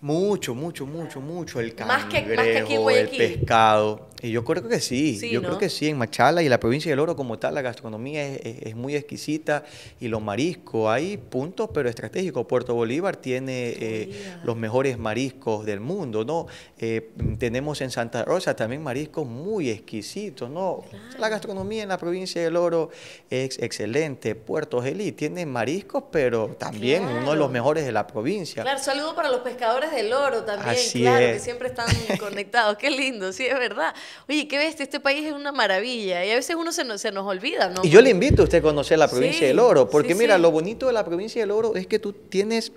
Speaker 2: Mucho, mucho, mucho, mucho. El cangrejo, más que, el pescado. Y yo creo que sí, yo creo que sí, en Machala y la provincia del Oro como tal, la gastronomía es, muy exquisita y los mariscos, hay puntos pero estratégicos, Puerto Bolívar tiene eh, los mejores mariscos del mundo, ¿no? Eh, tenemos en Santa Rosa también mariscos muy exquisitos, ¿no? La gastronomía en la provincia del Oro es excelente, Puerto Gelí tiene mariscos, pero también uno de los mejores de la provincia. Claro,
Speaker 1: saludo para los pescadores del Oro también, claro, que siempre están conectados, qué lindo, sí, es verdad oye, qué ves? este país es una maravilla. Y a veces uno se nos, se nos olvida, ¿no? Y yo le
Speaker 2: invito a usted a conocer la provincia del Oro, porque mira, lo bonito de la provincia del Oro es que tú tienes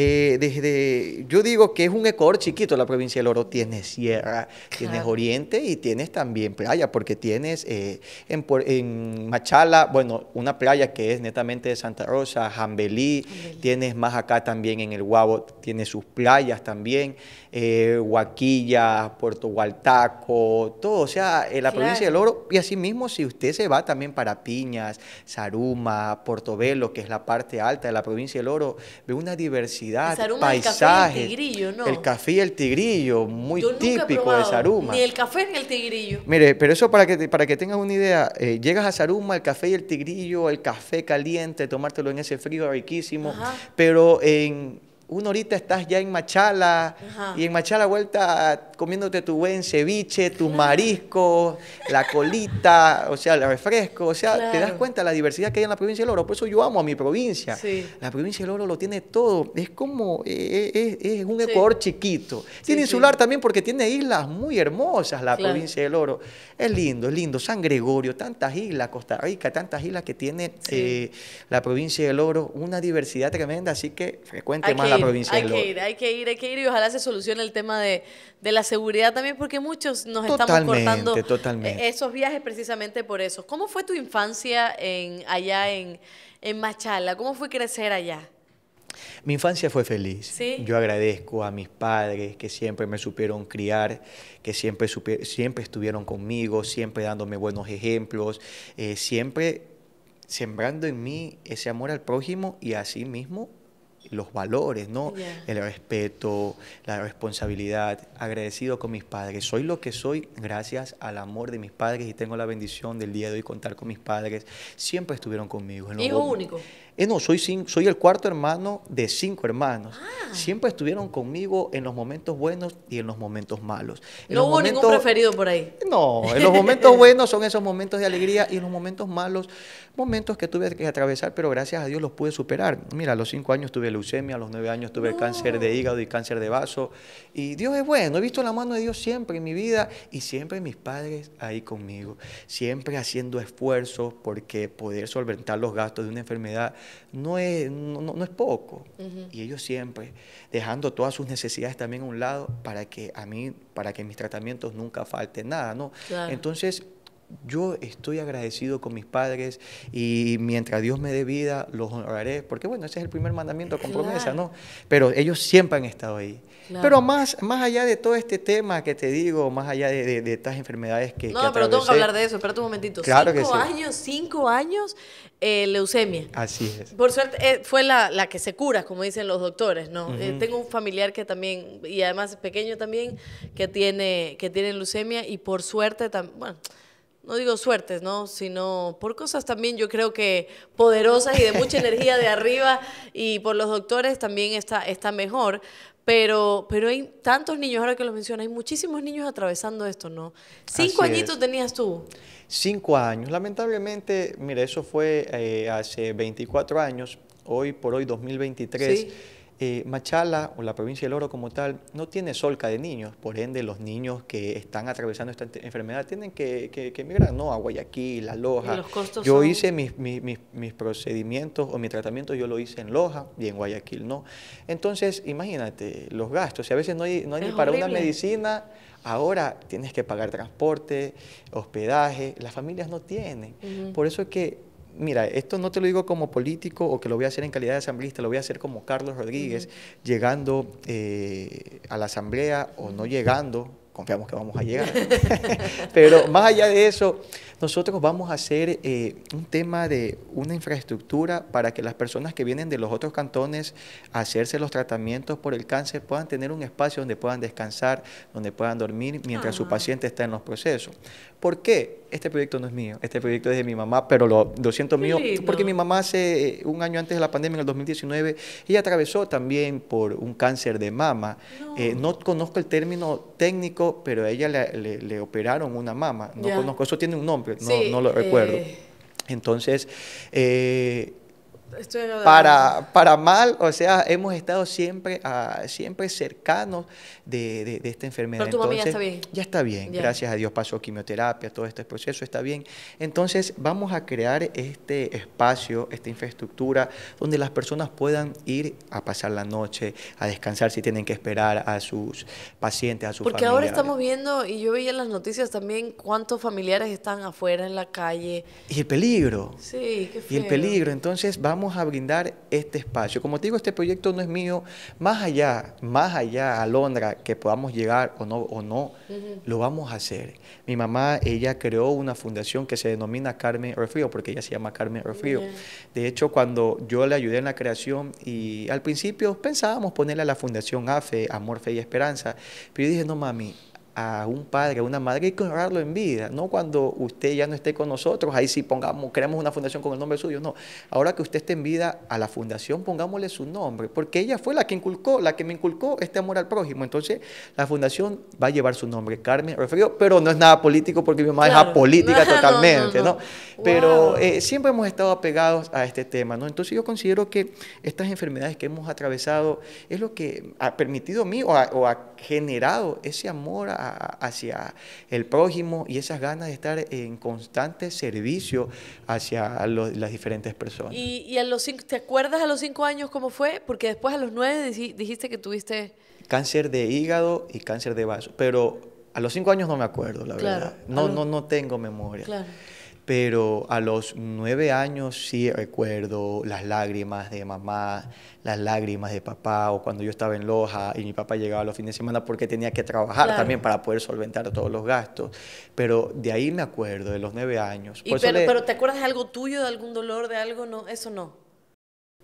Speaker 2: eh, desde, yo digo que es un ecor chiquito la provincia del Oro. tiene sierra, tienes oriente y tienes también playa, porque tienes eh, en, Machala, bueno, una playa que es netamente de Santa Rosa, Jambelí, tienes más acá también en el Guabo, tiene sus playas también, eh, Huaquilla, Puerto Hualtaco, todo, o sea, la provincia del Oro. Y asimismo, si usted se va también para Piñas, Saruma, Portobelo, que es la parte alta de la provincia del Oro, ve una diversidad el paisaje. El, café y el tigrillo, muy típico de Saruma. Ni el
Speaker 1: café ni el tigrillo.
Speaker 2: Mire, pero eso para que, para que tengas una idea, eh, llegas a Saruma, el café y el tigrillo, el café caliente, tomártelo en ese frío riquísimo, pero en una horita estás ya en Machala y en Machala vuelta comiéndote tu buen ceviche, tus mariscos, la colita, o sea, el refresco, o sea, te das cuenta la diversidad que hay en la provincia del Oro. Por eso yo amo a mi provincia. La provincia del Oro lo tiene todo. Es como, eh, eh, es, un Ecuador chiquito. tiene insular también porque tiene islas muy hermosas la provincia del Oro. Es lindo, es lindo. San Gregorio, tantas islas, Costa Rica, tantas islas que tiene eh, la provincia del Oro. Una diversidad tremenda, así que frecuente más la provincia del Oro. Hay que ir,
Speaker 1: hay que ir, hay que ir y ojalá se solucione el tema de, de la seguridad también, porque muchos nos estamos cortando e- esos viajes precisamente por eso. ¿Cómo fue tu infancia en, allá en, Machala? ¿Cómo fue crecer allá?
Speaker 2: Mi infancia fue feliz. Yo agradezco a mis padres que siempre me supieron criar, que siempre, siempre estuvieron conmigo, siempre dándome buenos ejemplos, eh, siempre sembrando en mí ese amor al prójimo y a sí mismo los valores, ¿no? El respeto, la responsabilidad, agradecido con mis padres. Soy lo que soy gracias al amor de mis padres y tengo la bendición del día de hoy contar con mis padres. Siempre estuvieron conmigo. ¿Hijo único? no, soy, soy el cuarto hermano de cinco hermanos. Ah. Siempre estuvieron conmigo en los momentos buenos y en los momentos malos. no hubo ningún preferido por ahí. No, en los momentos <laughs> buenos son esos momentos de alegría y en los momentos malos, momentos que tuve que atravesar, pero gracias a Dios los pude superar. Mira, a los cinco años tuve leucemia, a los nueve años tuve cáncer de hígado y cáncer de vaso. Y Dios es bueno, he visto la mano de Dios siempre en mi vida y siempre mis padres ahí conmigo, siempre haciendo esfuerzos porque poder solventar los gastos de una enfermedad no es, no, es poco. Y ellos siempre dejando todas sus necesidades también a un lado para que a mí, para que mis tratamientos nunca falte nada, ¿no? Entonces, yo estoy agradecido con mis padres y mientras Dios me dé vida, los honraré, porque bueno, ese es el primer mandamiento con promesa, ¿no? Pero ellos siempre han estado ahí. Pero más, más allá de todo este tema que te digo, más allá de, estas enfermedades que... No, pero tengo que hablar de
Speaker 1: eso, espérate un momentito. cinco años, cinco años, eh, leucemia.
Speaker 2: Así es. Por
Speaker 1: suerte, eh, fue la, que se cura, como dicen los doctores, ¿no? Eh, tengo un familiar que también, y además es pequeño también, que tiene, que tiene leucemia y por suerte Bueno, no digo suertes, ¿no? Sino por cosas también yo creo que poderosas y de mucha <laughs> energía de arriba y por los doctores también está, está mejor. Pero, pero hay tantos niños, ahora que lo mencionas, hay muchísimos niños atravesando esto, ¿no? Cinco añitos tenías tú.
Speaker 2: Cinco años. Lamentablemente, mira, eso fue eh, hace 24 años, hoy por hoy, 2023. ¿Sí? Eh, Machala o la provincia del Oro como tal no tiene solca de niños, por ende los niños que están atravesando esta enfermedad tienen que, que, emigrar ¿no? a Guayaquil, a Loja. yo hice mis, procedimientos o mi tratamiento yo lo hice en Loja y en Guayaquil, ¿no? Entonces, imagínate los gastos, si a veces no hay, no hay ni para una medicina, ahora tienes que pagar transporte, hospedaje, las familias no tienen. Por eso es que mira, esto no te lo digo como político o que lo voy a hacer en calidad de asambleísta, lo voy a hacer como Carlos Rodríguez, llegando eh, a la asamblea o no llegando confiamos que vamos a llegar. <laughs> Pero más allá de eso, nosotros vamos a hacer eh, un tema de una infraestructura para que las personas que vienen de los otros cantones a hacerse los tratamientos por el cáncer puedan tener un espacio donde puedan descansar, donde puedan dormir mientras su ah. paciente está en los procesos. ¿Por qué? Este proyecto no es mío, este proyecto es de mi mamá, pero lo, siento mío, porque mi mamá hace eh, un año antes de la pandemia, en el 2019, ella atravesó también por un cáncer de mama. no eh, conozco el término técnico pero a ella le, operaron una mama. No conozco, eso tiene un nombre, no, no lo recuerdo. Eh. Entonces, eh,
Speaker 1: para,
Speaker 2: para mal, o sea, hemos estado siempre, ah, siempre cercanos de, de, esta enfermedad. Pero tu Entonces, ya está bien. Ya está bien, gracias a Dios pasó quimioterapia, todo este proceso está bien. Entonces vamos a crear este espacio, esta infraestructura, donde las personas puedan ir a pasar la noche, a descansar si tienen que esperar a sus pacientes, a sus Porque ahora estamos
Speaker 1: viendo, y yo veía en las noticias también, cuántos familiares están afuera en la calle.
Speaker 2: Y el peligro.
Speaker 1: Sí, qué feo. Y el peligro.
Speaker 2: Entonces vamos a brindar este espacio. Como te digo, este proyecto no es mío. Más allá, más allá a Londra, que podamos llegar o no, o no lo vamos a hacer. Mi mamá, ella creó una fundación que se denomina Carmen Refrío, porque ella se llama Carmen Refrío. De hecho, cuando yo le ayudé en la creación y al principio pensábamos ponerle a la fundación AFE, Amor, Fe y Esperanza, pero yo dije, no mami, a un padre, a una madre, y que honrarlo en vida, no cuando usted ya no esté con nosotros, ahí sí pongamos, creamos una fundación con el nombre suyo, no. Ahora que usted esté en vida, a la fundación pongámosle su nombre, porque ella fue la que inculcó, la que me inculcó este amor al prójimo. Entonces, la fundación va a llevar su nombre, Carmen pero no es nada político porque mi mamá es apolítica <laughs> totalmente, ¿no? Pero eh, siempre hemos estado apegados a este tema, ¿no? Entonces yo considero que estas enfermedades que hemos atravesado es lo que ha permitido a mí o ha, o ha generado ese amor a hacia el prójimo y esas ganas de estar en constante servicio hacia las diferentes personas.
Speaker 1: ¿Y, a los cinco, te acuerdas a los cinco años cómo fue? Porque después a los nueve dijiste que tuviste...
Speaker 2: Cáncer de hígado y cáncer de vaso, pero a los cinco años no me acuerdo, la verdad. No, no, no tengo memoria. Claro pero a los nueve años sí recuerdo las lágrimas de mamá, las lágrimas de papá, o cuando yo estaba en Loja y mi papá llegaba los fines de semana porque tenía que trabajar también para poder solventar todos los gastos. Pero de ahí me acuerdo, de los nueve años. Y pero,
Speaker 1: te acuerdas de algo tuyo, de algún dolor, de algo? No, eso no.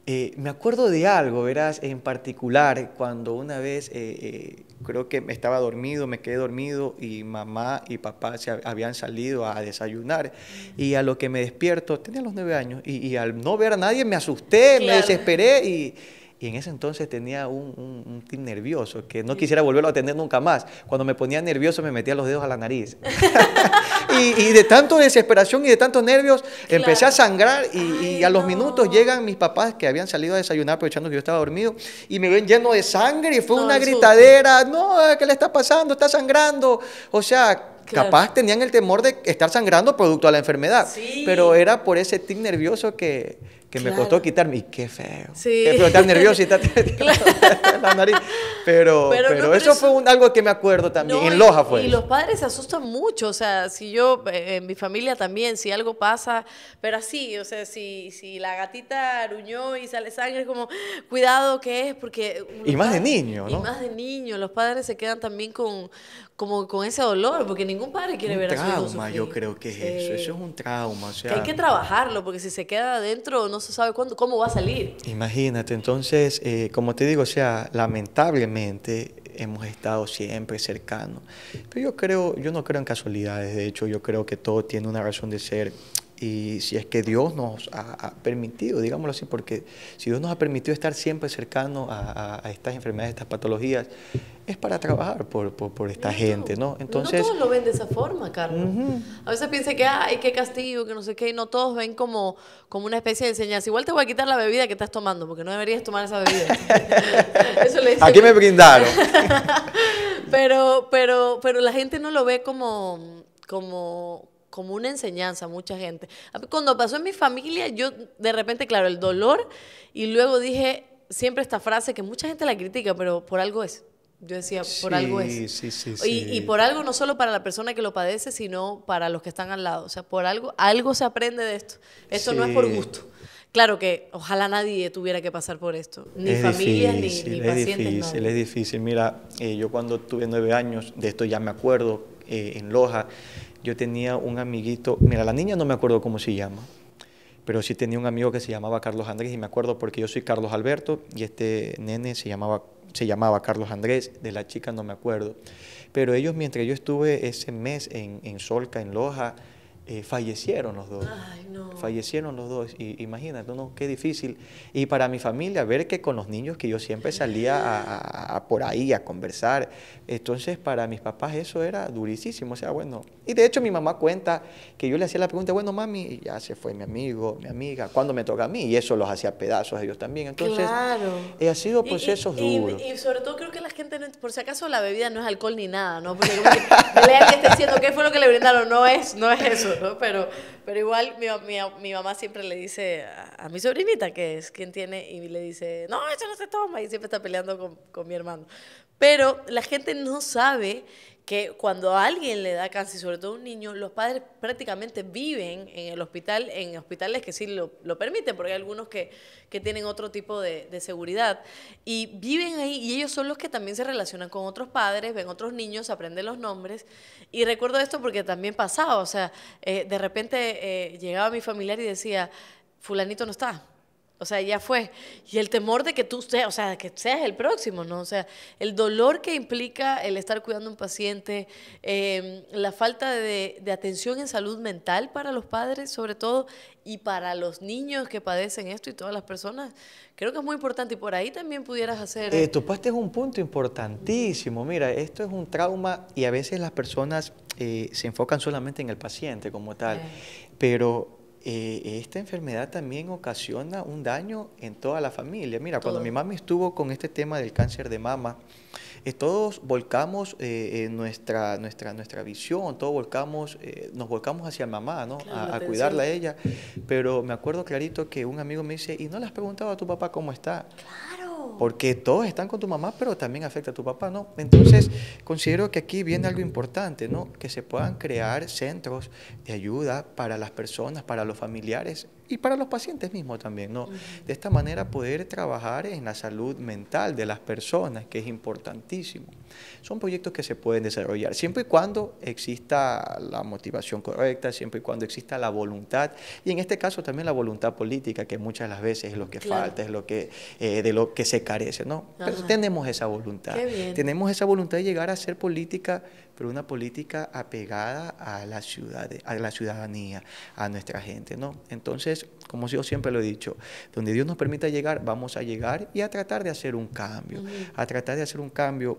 Speaker 2: Eh, me acuerdo de algo, verás, en particular, cuando una vez eh, eh, creo que estaba dormido, me quedé dormido y mamá y papá se habían salido a desayunar y a lo que me despierto, tenía los nueve años y, al no ver a nadie me asusté, me desesperé y y en ese entonces tenía un, un, nervioso que no quisiera volverlo a tener nunca más. Cuando me ponía nervioso me metía los dedos a la nariz. <laughs> y, de tanto desesperación y de tantos nervios empecé a sangrar y, a los minutos llegan mis papás que habían salido a desayunar aprovechando que yo estaba dormido y me ven lleno de sangre y fue una gritadera. No, ¿qué le está pasando? Está sangrando. O sea, capaz tenían el temor de estar sangrando producto de la enfermedad. Pero era por ese tic nervioso que, que me costó quitarme. Y qué feo. pero Qué y <laughs> <laughs> la nariz. Pero, eso fue algo que me acuerdo también. en Loja fue. Y los
Speaker 1: padres se asustan mucho. O sea, si yo, eh, en mi familia también, si algo pasa, pero así, o sea, si, si la gatita aruñó y sale sangre, como, cuidado que es, porque. Y más de niño, ¿no? Y más de niño. Los padres se quedan también con, como con ese dolor, porque ningún padre quiere ver a su hijo Trauma, yo creo
Speaker 2: que es eso, eso es un trauma. hay que
Speaker 1: trabajarlo, porque si se queda adentro no se sabe cuándo, cómo va a salir.
Speaker 2: Imagínate, entonces, eh, como te digo, o sea, lamentablemente hemos estado siempre cercanos. Pero yo creo, yo no creo en casualidades, de hecho, yo creo que todo tiene una razón de ser y si es que Dios nos ha, permitido, digámoslo así, porque si Dios nos ha permitido estar siempre cercano a, estas enfermedades, estas patologías, es para trabajar por, esta gente, ¿no? Entonces, no todos lo
Speaker 1: ven de esa forma, Carlos. A veces piensa que, ay, qué castigo, que no sé qué, y no todos ven como, como una especie de enseñanza. Igual te voy a quitar la bebida que estás tomando, porque no deberías tomar esa bebida. <laughs> Eso
Speaker 2: le Aquí me brindaron.
Speaker 1: <laughs> pero, pero, pero la gente no lo ve como, como como una enseñanza mucha gente. Cuando pasó en mi familia, yo de repente, claro, el dolor y luego dije siempre esta frase que mucha gente la critica, pero por algo es. Yo decía, por algo es. y, y, por algo no solo para la persona que lo padece, sino para los que están al lado. O sea, por algo, algo se aprende de esto. Esto no es por gusto. Claro que ojalá nadie tuviera que pasar por esto, ni familia ni, ni, es Es difícil, es
Speaker 2: difícil. Mira, eh, yo cuando tuve nueve años, de esto ya me acuerdo, eh, en Loja, yo tenía un amiguito, mira, la niña no me acuerdo cómo se llama, pero sí tenía un amigo que se llamaba Carlos Andrés y me acuerdo porque yo soy Carlos Alberto y este nene se llamaba, se llamaba Carlos Andrés, de la chica no me acuerdo. Pero ellos mientras yo estuve ese mes en, en Solca, en Loja, eh, fallecieron los dos. Fallecieron los dos. Y, imagínate, no, qué difícil. Y para mi familia, ver que con los niños que yo siempre salía a, por ahí a conversar. Entonces, para mis papás eso era durísimo. O sea, bueno. Y de hecho, mi mamá cuenta que yo le hacía la pregunta, bueno, mami, ya se fue mi amigo, mi amiga, ¿cuándo me toca a mí? Y eso los hacía pedazos ellos también. Entonces, claro. ha sido procesos y, y, duros.
Speaker 1: Y, sobre todo, creo que la gente, por si acaso, la bebida no es alcohol ni nada, ¿no? Porque como que, <laughs> diciendo qué fue lo que le brindaron, no es, no es eso. Pero, pero igual mi, mi, mi mamá siempre le dice a, a, mi sobrinita, que es quien tiene, y le dice, no, eso no se toma, y siempre está peleando con, con mi hermano. Pero la gente no sabe que cuando a alguien le da cáncer, sobre todo a un niño, los padres prácticamente viven en el hospital, en hospitales que sí lo, lo permiten, porque hay algunos que, que tienen otro tipo de, de, seguridad, y viven ahí, y ellos son los que también se relacionan con otros padres, ven otros niños, aprenden los nombres, y recuerdo esto porque también pasaba, o sea, eh, de repente eh, llegaba mi familiar y decía, fulanito no está, o sea, ya fue. Y el temor de que tú seas, o sea, que seas el próximo, ¿no? O sea, el dolor que implica el estar cuidando a un paciente, em, la falta de, atención en salud mental para los padres, sobre todo, y para los niños que padecen esto y todas las personas, creo que es muy importante. Y por ahí también pudieras hacer... Eh,
Speaker 2: es un punto importantísimo. Mira, esto es un trauma y a veces las personas eh, se enfocan solamente en el paciente como tal. Pero eh, esta enfermedad también ocasiona un daño en toda la familia. Mira, cuando mi mami estuvo con este tema del cáncer de mama, eh, todos volcamos eh, nuestra, nuestra, nuestra visión, todos volcamos, nos volcamos hacia mamá, ¿no? a, a cuidarla a ella. Pero me acuerdo clarito que un amigo me dice, ¿y no le has preguntado a tu papá cómo está? Claro. Porque todos están con tu mamá, pero también afecta a tu papá, ¿no? Entonces, considero que aquí viene algo importante, ¿no? Que se puedan crear centros de ayuda para las personas, para los familiares y para los pacientes mismos también, ¿no? De esta manera poder trabajar en la salud mental de las personas, que es importantísimo. Son proyectos que se pueden desarrollar, siempre y cuando exista la motivación correcta, siempre y cuando exista la voluntad, y en este caso también la voluntad política, que muchas de las veces es lo que falta, es lo que, eh, de lo que se carece, ¿no? Pero tenemos esa voluntad. Tenemos esa voluntad de llegar a hacer política pero una política apegada a la, ciudad, a la ciudadanía, a nuestra gente, ¿no? Entonces, como yo siempre lo he dicho, donde Dios nos permita llegar, vamos a llegar y a tratar de hacer un cambio, a tratar de hacer un cambio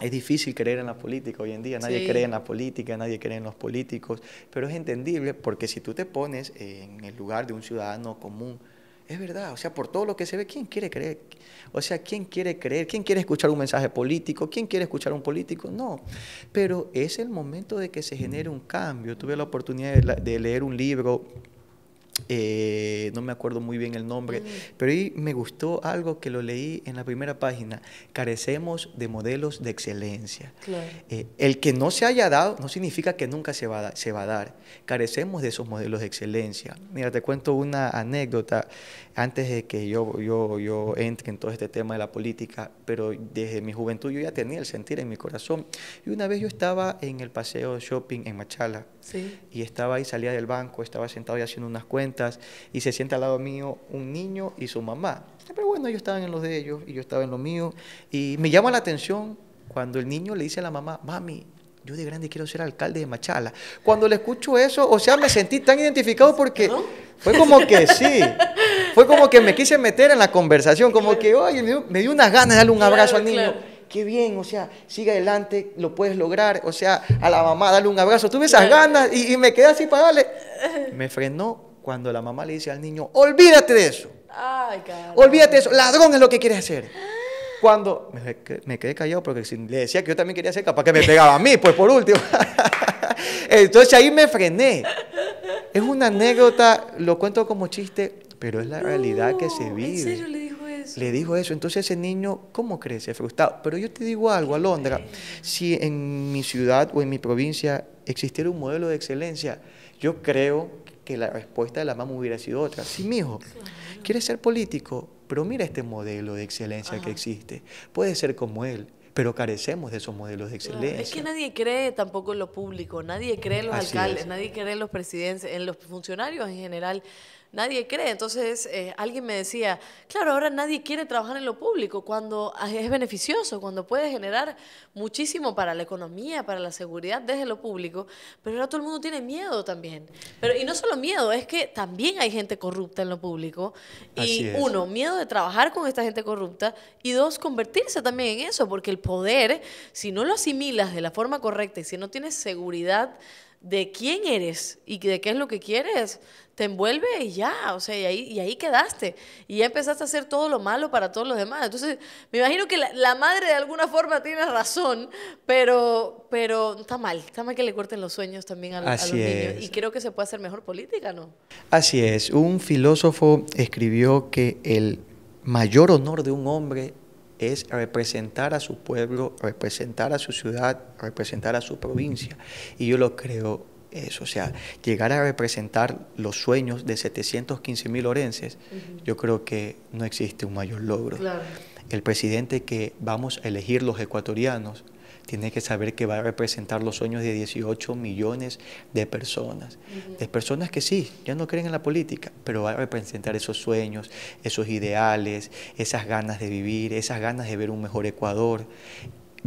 Speaker 2: es difícil creer en la política hoy en día, nadie cree en la política, nadie cree en los políticos, pero es entendible porque si tú te pones en el lugar de un ciudadano común, es verdad, o sea, por todo lo que se ve, ¿quién quiere creer? O sea, ¿quién quiere creer? ¿Quién quiere escuchar un mensaje político? ¿Quién quiere escuchar un político? No, pero es el momento de que se genere un cambio. Tuve la oportunidad de, de leer un libro eh, no me acuerdo muy bien el nombre, mm. pero me gustó algo que lo leí en la primera página, carecemos de modelos de excelencia. Eh, el que no se haya dado no significa que nunca se va, a, se va a dar, carecemos de esos modelos de excelencia. Mira, te cuento una anécdota, antes de que yo, yo, yo entre en todo este tema de la política, pero desde mi juventud yo ya tenía el sentir en mi corazón. Y una vez yo estaba en el paseo de shopping en Machala sí. y estaba ahí, salía del banco, estaba sentado y haciendo unas cuentas y se sienta al lado mío un niño y su mamá. Pero bueno, ellos estaban en los de ellos y yo estaba en lo mío. Y me llama la atención cuando el niño le dice a la mamá, mami, yo de grande quiero ser alcalde de Machala. Cuando le escucho eso, o sea, me sentí tan identificado porque fue como que sí, <laughs> fue como que me quise meter en la conversación, como que, oye, me, dio, unas ganas de darle un abrazo al niño. Qué bien, o sea, sigue adelante, lo puedes lograr, o sea, a la mamá dale un abrazo. Tuve esas ganas y, me quedé así para darle. Me frenó cuando la mamá le dice al niño, olvídate de eso. Ay, olvídate de eso, ladrón es lo que quieres hacer cuando me, quedé callado porque le decía que yo también quería ser capaz que me pegaba a mí, pues por último. <laughs> Entonces ahí me frené. Es una anécdota, lo cuento como chiste, pero es la realidad que se vive. ¿En serio le dijo eso? Le dijo eso. Entonces ese niño, ¿cómo crece? Frustrado. Pero yo te digo algo, Alondra, si en mi ciudad o en mi provincia existiera un modelo de excelencia, yo creo que la respuesta de la mamá hubiera sido otra. Sí, mi hijo ¿quieres ser político? Pero mira este modelo de excelencia que existe. Puede ser como él, pero carecemos de esos modelos de excelencia. es que
Speaker 1: nadie cree tampoco en lo público, nadie cree en los alcaldes, nadie cree en los presidentes, en los funcionarios en general nadie cree. Entonces, eh, alguien me decía, claro, ahora nadie quiere trabajar en lo público cuando ah, es beneficioso, cuando puede generar muchísimo para la economía, para la seguridad desde lo público, pero ahora todo el mundo tiene miedo también. Pero, y no solo miedo, es que también hay gente corrupta en lo público. Y uno, miedo de trabajar con esta gente corrupta y dos, convertirse también en eso, porque el poder, si no lo asimilas de la forma correcta y si no tienes seguridad, de quién eres y de qué es lo que quieres, envuelve y ya, o sea, y ahí, quedaste. Y ya empezaste a hacer todo lo malo para todos los demás. Entonces, me imagino que la, madre de alguna forma tiene razón, pero, pero está mal, está mal que le corten los sueños también a, los niños. Y creo que se puede hacer mejor política, ¿no?
Speaker 2: Así es. Un filósofo escribió que el mayor honor de un hombre es representar a su pueblo, representar a su ciudad, representar a su provincia. Y yo lo creo eso, o sea, llegar a representar los sueños de 715 mil orenses, yo creo que no existe un mayor logro. El presidente que vamos a elegir los ecuatorianos tiene que saber que va a representar los sueños de 18 millones de personas, de personas que sí, ya no creen en la política, pero va a representar esos sueños, esos ideales, esas ganas de vivir, esas ganas de ver un mejor Ecuador.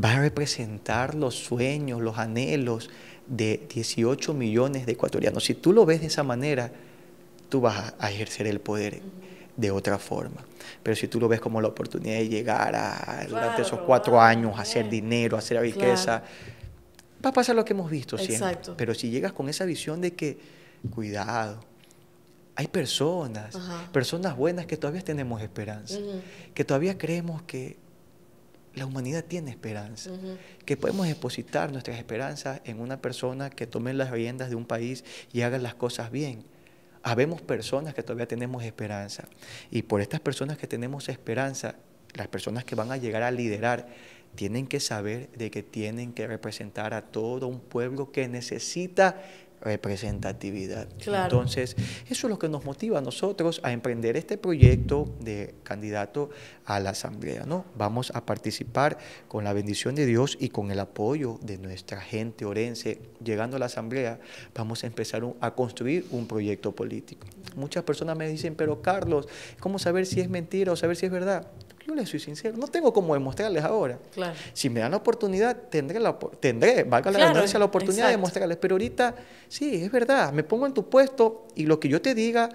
Speaker 2: Va a representar los sueños, los anhelos, de 18 millones de ecuatorianos. Si tú lo ves de esa manera, tú vas a, ejercer el poder de otra forma. Pero si tú lo ves como la oportunidad de llegar a, durante esos cuatro años, a hacer dinero, a hacer riqueza, va a pasar lo que hemos visto siempre. Pero si llegas con esa visión de que, cuidado, hay personas, personas buenas que todavía tenemos esperanza, que todavía creemos que la humanidad tiene esperanza, que podemos depositar nuestras esperanzas en una persona que tome las riendas de un país y haga las cosas bien. Habemos personas que todavía tenemos esperanza y por estas personas que tenemos esperanza, las personas que van a llegar a liderar, tienen que saber de que tienen que representar a todo un pueblo que necesita representatividad. Entonces, eso es lo que nos motiva a nosotros a emprender este proyecto de candidato a la asamblea, ¿no? Vamos a participar con la bendición de Dios y con el apoyo de nuestra gente orense. Llegando a la asamblea, vamos a empezar a construir un proyecto político. Muchas personas me dicen, pero Carlos, ¿cómo saber si es mentira o saber si es verdad? Yo le soy sincero, no tengo cómo demostrarles ahora. Claro. Si me dan la oportunidad, tendré, la, tendré valga la claro, la oportunidad de demostrarles Pero ahorita, sí, es verdad, me pongo en tu puesto y lo que yo te diga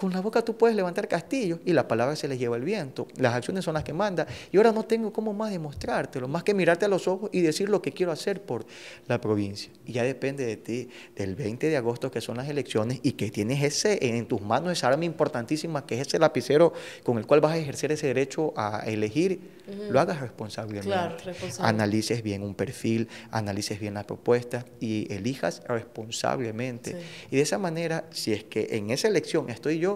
Speaker 2: con la boca tú puedes levantar castillos y la palabra se les lleva el viento. Las acciones son las que manda. Y ahora no tengo cómo más demostrártelo, más que mirarte a los ojos y decir lo que quiero hacer por la provincia. Y ya depende de ti, del 20 de agosto que son las elecciones y que tienes ese en tus manos esa arma importantísima que es ese lapicero con el cual vas a ejercer ese derecho a elegir, lo hagas responsablemente. Analices bien un perfil, analices bien la propuesta y elijas responsablemente. Y de esa manera, si es que en esa elección estoy yo,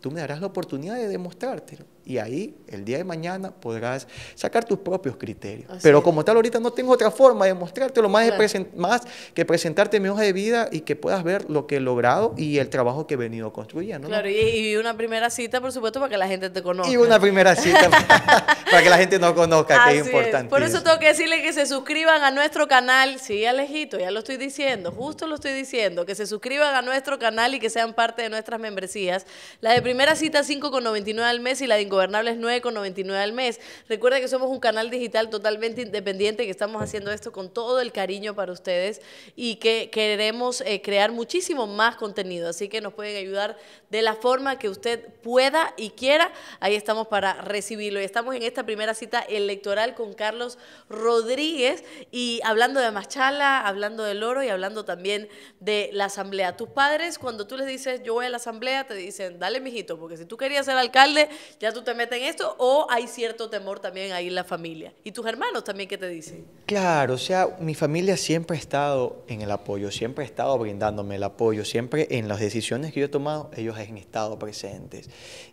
Speaker 2: tú me darás la oportunidad de demostrártelo y ahí el día de mañana podrás sacar tus propios criterios. Pero como tal, ahorita no tengo otra forma de mostrártelo más, más que presentarte mi hoja de vida y que puedas ver lo que he logrado y el trabajo que he venido construyendo. Claro,
Speaker 1: y, una primera cita, por supuesto, para que la gente te conozca. Y una primera cita
Speaker 2: <laughs> para que la gente no conozca, que es importante. Por eso
Speaker 1: tengo que decirle que se suscriban a nuestro canal. Sí, Alejito, ya lo estoy diciendo, justo lo estoy diciendo, que se suscriban a nuestro canal y que sean parte de nuestras membresías. La de primera cita 5,99 al mes y la de Ingobernables 9,99 al mes. Recuerda que somos un canal digital totalmente independiente, que estamos haciendo esto con todo el cariño para ustedes y que queremos eh, crear muchísimo más contenido. Así que nos pueden ayudar de la forma que usted pueda y quiera. Ahí estamos para recibirlo. Y estamos en esta primera cita electoral con Carlos Rodríguez y hablando de Machala, hablando del oro y hablando también de la asamblea. Tus padres, cuando tú les dices yo voy a la asamblea, te dicen, dale mijito, porque si tú querías ser alcalde, ya tú te te meten en esto o hay cierto temor también ahí en la familia. ¿Y tus hermanos también qué te dicen?
Speaker 2: Claro, o sea, mi familia siempre ha estado en el apoyo, siempre ha estado brindándome el apoyo, siempre en las decisiones que yo he tomado, ellos han estado presentes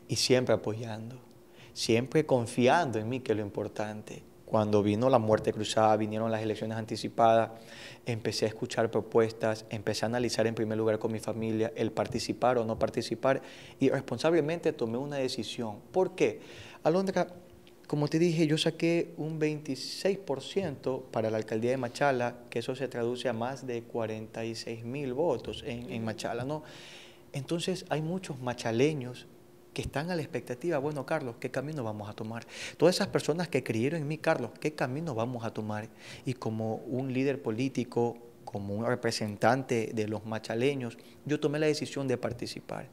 Speaker 2: y siempre apoyando, siempre confiando en mí, que es lo importante. Cuando vino la muerte cruzada, vinieron las elecciones anticipadas, empecé a escuchar propuestas, empecé a analizar en primer lugar con mi familia el participar o no participar y responsablemente tomé una decisión. ¿Por qué? Alondra, como te dije, yo saqué un 26% para la alcaldía de Machala, que eso se traduce a más de 46 mil votos en, Machala, ¿no? Entonces hay muchos machaleños que están a la expectativa, bueno, Carlos, ¿qué camino vamos a tomar? Todas esas personas que creyeron en mí, Carlos, ¿qué camino vamos a tomar? Y como un líder político, como un representante de los machaleños, yo tomé la decisión de participar.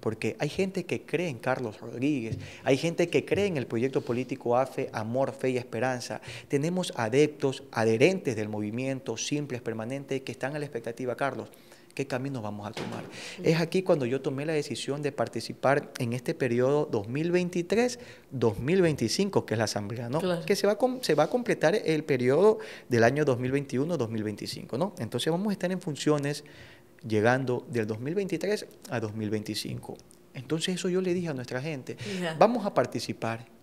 Speaker 2: Porque hay gente que cree en Carlos Rodríguez, hay gente que cree en el proyecto político AFE, Amor, Fe y Esperanza. Tenemos adeptos, adherentes del movimiento, simples, permanentes, que están a la expectativa, Carlos qué camino vamos a tomar. Es aquí cuando yo tomé la decisión de participar en este periodo 2023-2025, que es la asamblea, ¿no? Que se va, a completar el periodo del año 2021-2025, ¿no? Entonces vamos a estar en funciones llegando del 2023 a 2025. Entonces eso yo le dije a nuestra gente, vamos a participar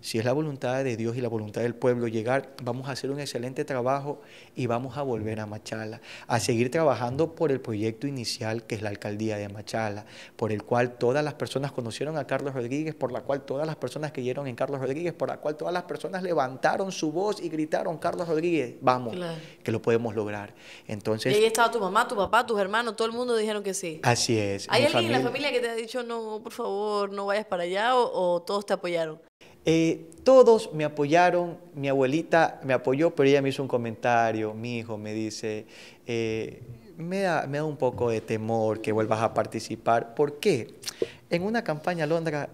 Speaker 2: si es la voluntad de Dios y la voluntad del pueblo llegar, vamos a hacer un excelente trabajo y vamos a volver a Machala, a seguir trabajando por el proyecto inicial que es la alcaldía de Machala, por el cual todas las personas conocieron a Carlos Rodríguez, por la cual todas las personas creyeron en Carlos Rodríguez, por la cual todas las personas levantaron su voz y gritaron, Carlos Rodríguez, vamos, que lo podemos lograr. Entonces, y ahí
Speaker 1: estaba tu mamá, tu papá, tus hermanos, todo el mundo dijeron que sí.
Speaker 2: Así es. ¿Hay alguien en la familia
Speaker 1: que te ha dicho, no, por favor, no vayas para allá o todos te apoyaron?
Speaker 2: Eh, todos me apoyaron, mi abuelita me apoyó, pero ella me hizo un comentario, mi hijo me dice, eh, me, da, me da un poco de temor que vuelvas a participar. ¿Por qué? En una campaña Londra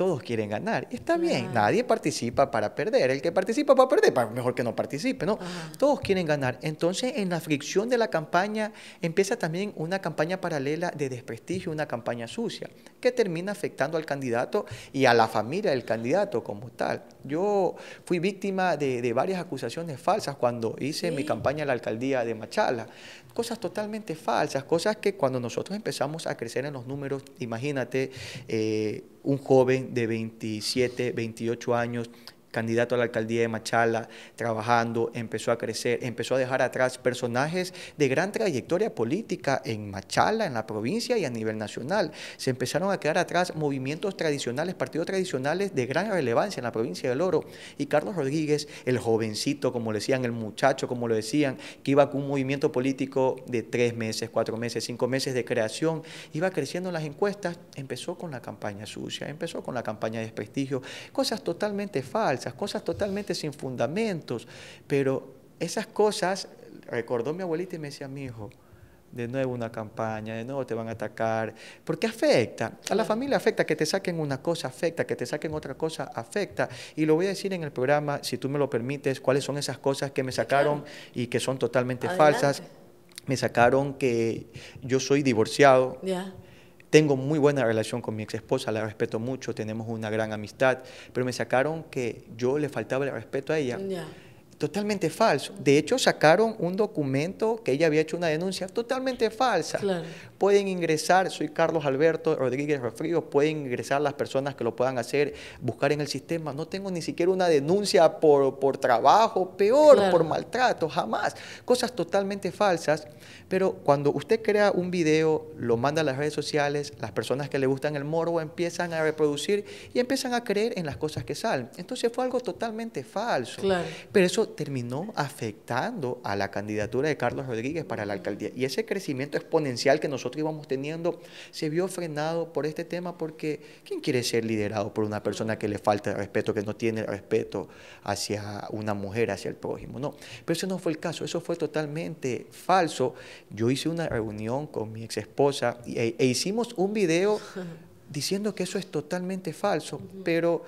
Speaker 2: todos quieren ganar. está bien, nadie participa para perder. El que participa para perder, mejor que no participe, ¿no? Todos quieren ganar. Entonces, en la fricción de la campaña empieza también una campaña paralela de desprestigio, una campaña sucia, que termina afectando al candidato y a la familia del candidato como tal. Yo fui víctima de, varias acusaciones falsas cuando hice mi campaña a la alcaldía de Machala cosas totalmente falsas, cosas que cuando nosotros empezamos a crecer en los números, imagínate eh, un joven de 27, 28 años candidato a la alcaldía de Machala, trabajando, empezó a crecer, empezó a dejar atrás personajes de gran trayectoria política en Machala, en la provincia y a nivel nacional. Se empezaron a quedar atrás movimientos tradicionales, partidos tradicionales de gran relevancia en la provincia del Oro. Y Carlos Rodríguez, el jovencito, como le decían, el muchacho, como lo decían, que iba con un movimiento político de tres meses, cuatro meses, cinco meses de creación, iba creciendo en las encuestas, empezó con la campaña sucia, empezó con la campaña de desprestigio, cosas totalmente falsas esas cosas totalmente sin fundamentos, pero esas cosas, recordó mi abuelita y me decía, mi hijo, de nuevo una campaña, de nuevo te van a atacar, porque afecta, a la familia afecta, que te saquen una cosa afecta, que te saquen otra cosa afecta. Y lo voy a decir en el programa, si tú me lo permites, cuáles son esas cosas que me sacaron y que son totalmente falsas. Me sacaron que yo soy divorciado. Tengo muy buena relación con mi ex esposa, la respeto mucho, tenemos una gran amistad, pero me sacaron que yo le faltaba el respeto a ella totalmente falso. De hecho, sacaron un documento que ella había hecho una denuncia totalmente falsa. Pueden ingresar, soy Carlos Alberto Rodríguez Refrío, pueden ingresar las personas que lo puedan hacer, buscar en el sistema. No tengo ni siquiera una denuncia por, por trabajo, peor, por maltrato, jamás. Cosas totalmente falsas. Pero cuando usted crea un video, lo manda a las redes sociales, las personas que le gustan el morbo empiezan a reproducir y empiezan a creer en las cosas que salen. Entonces fue algo totalmente falso. Pero eso terminó afectando a la candidatura de Carlos Rodríguez para la alcaldía. Y ese crecimiento exponencial que nosotros íbamos teniendo se vio frenado por este tema porque ¿quién quiere ser liderado por una persona que le falta respeto, que no tiene respeto hacia una mujer, hacia el prójimo? No, pero eso no fue el caso, eso fue totalmente falso. Yo hice una reunión con mi ex esposa e, e hicimos un video <laughs> diciendo que eso es totalmente falso, pero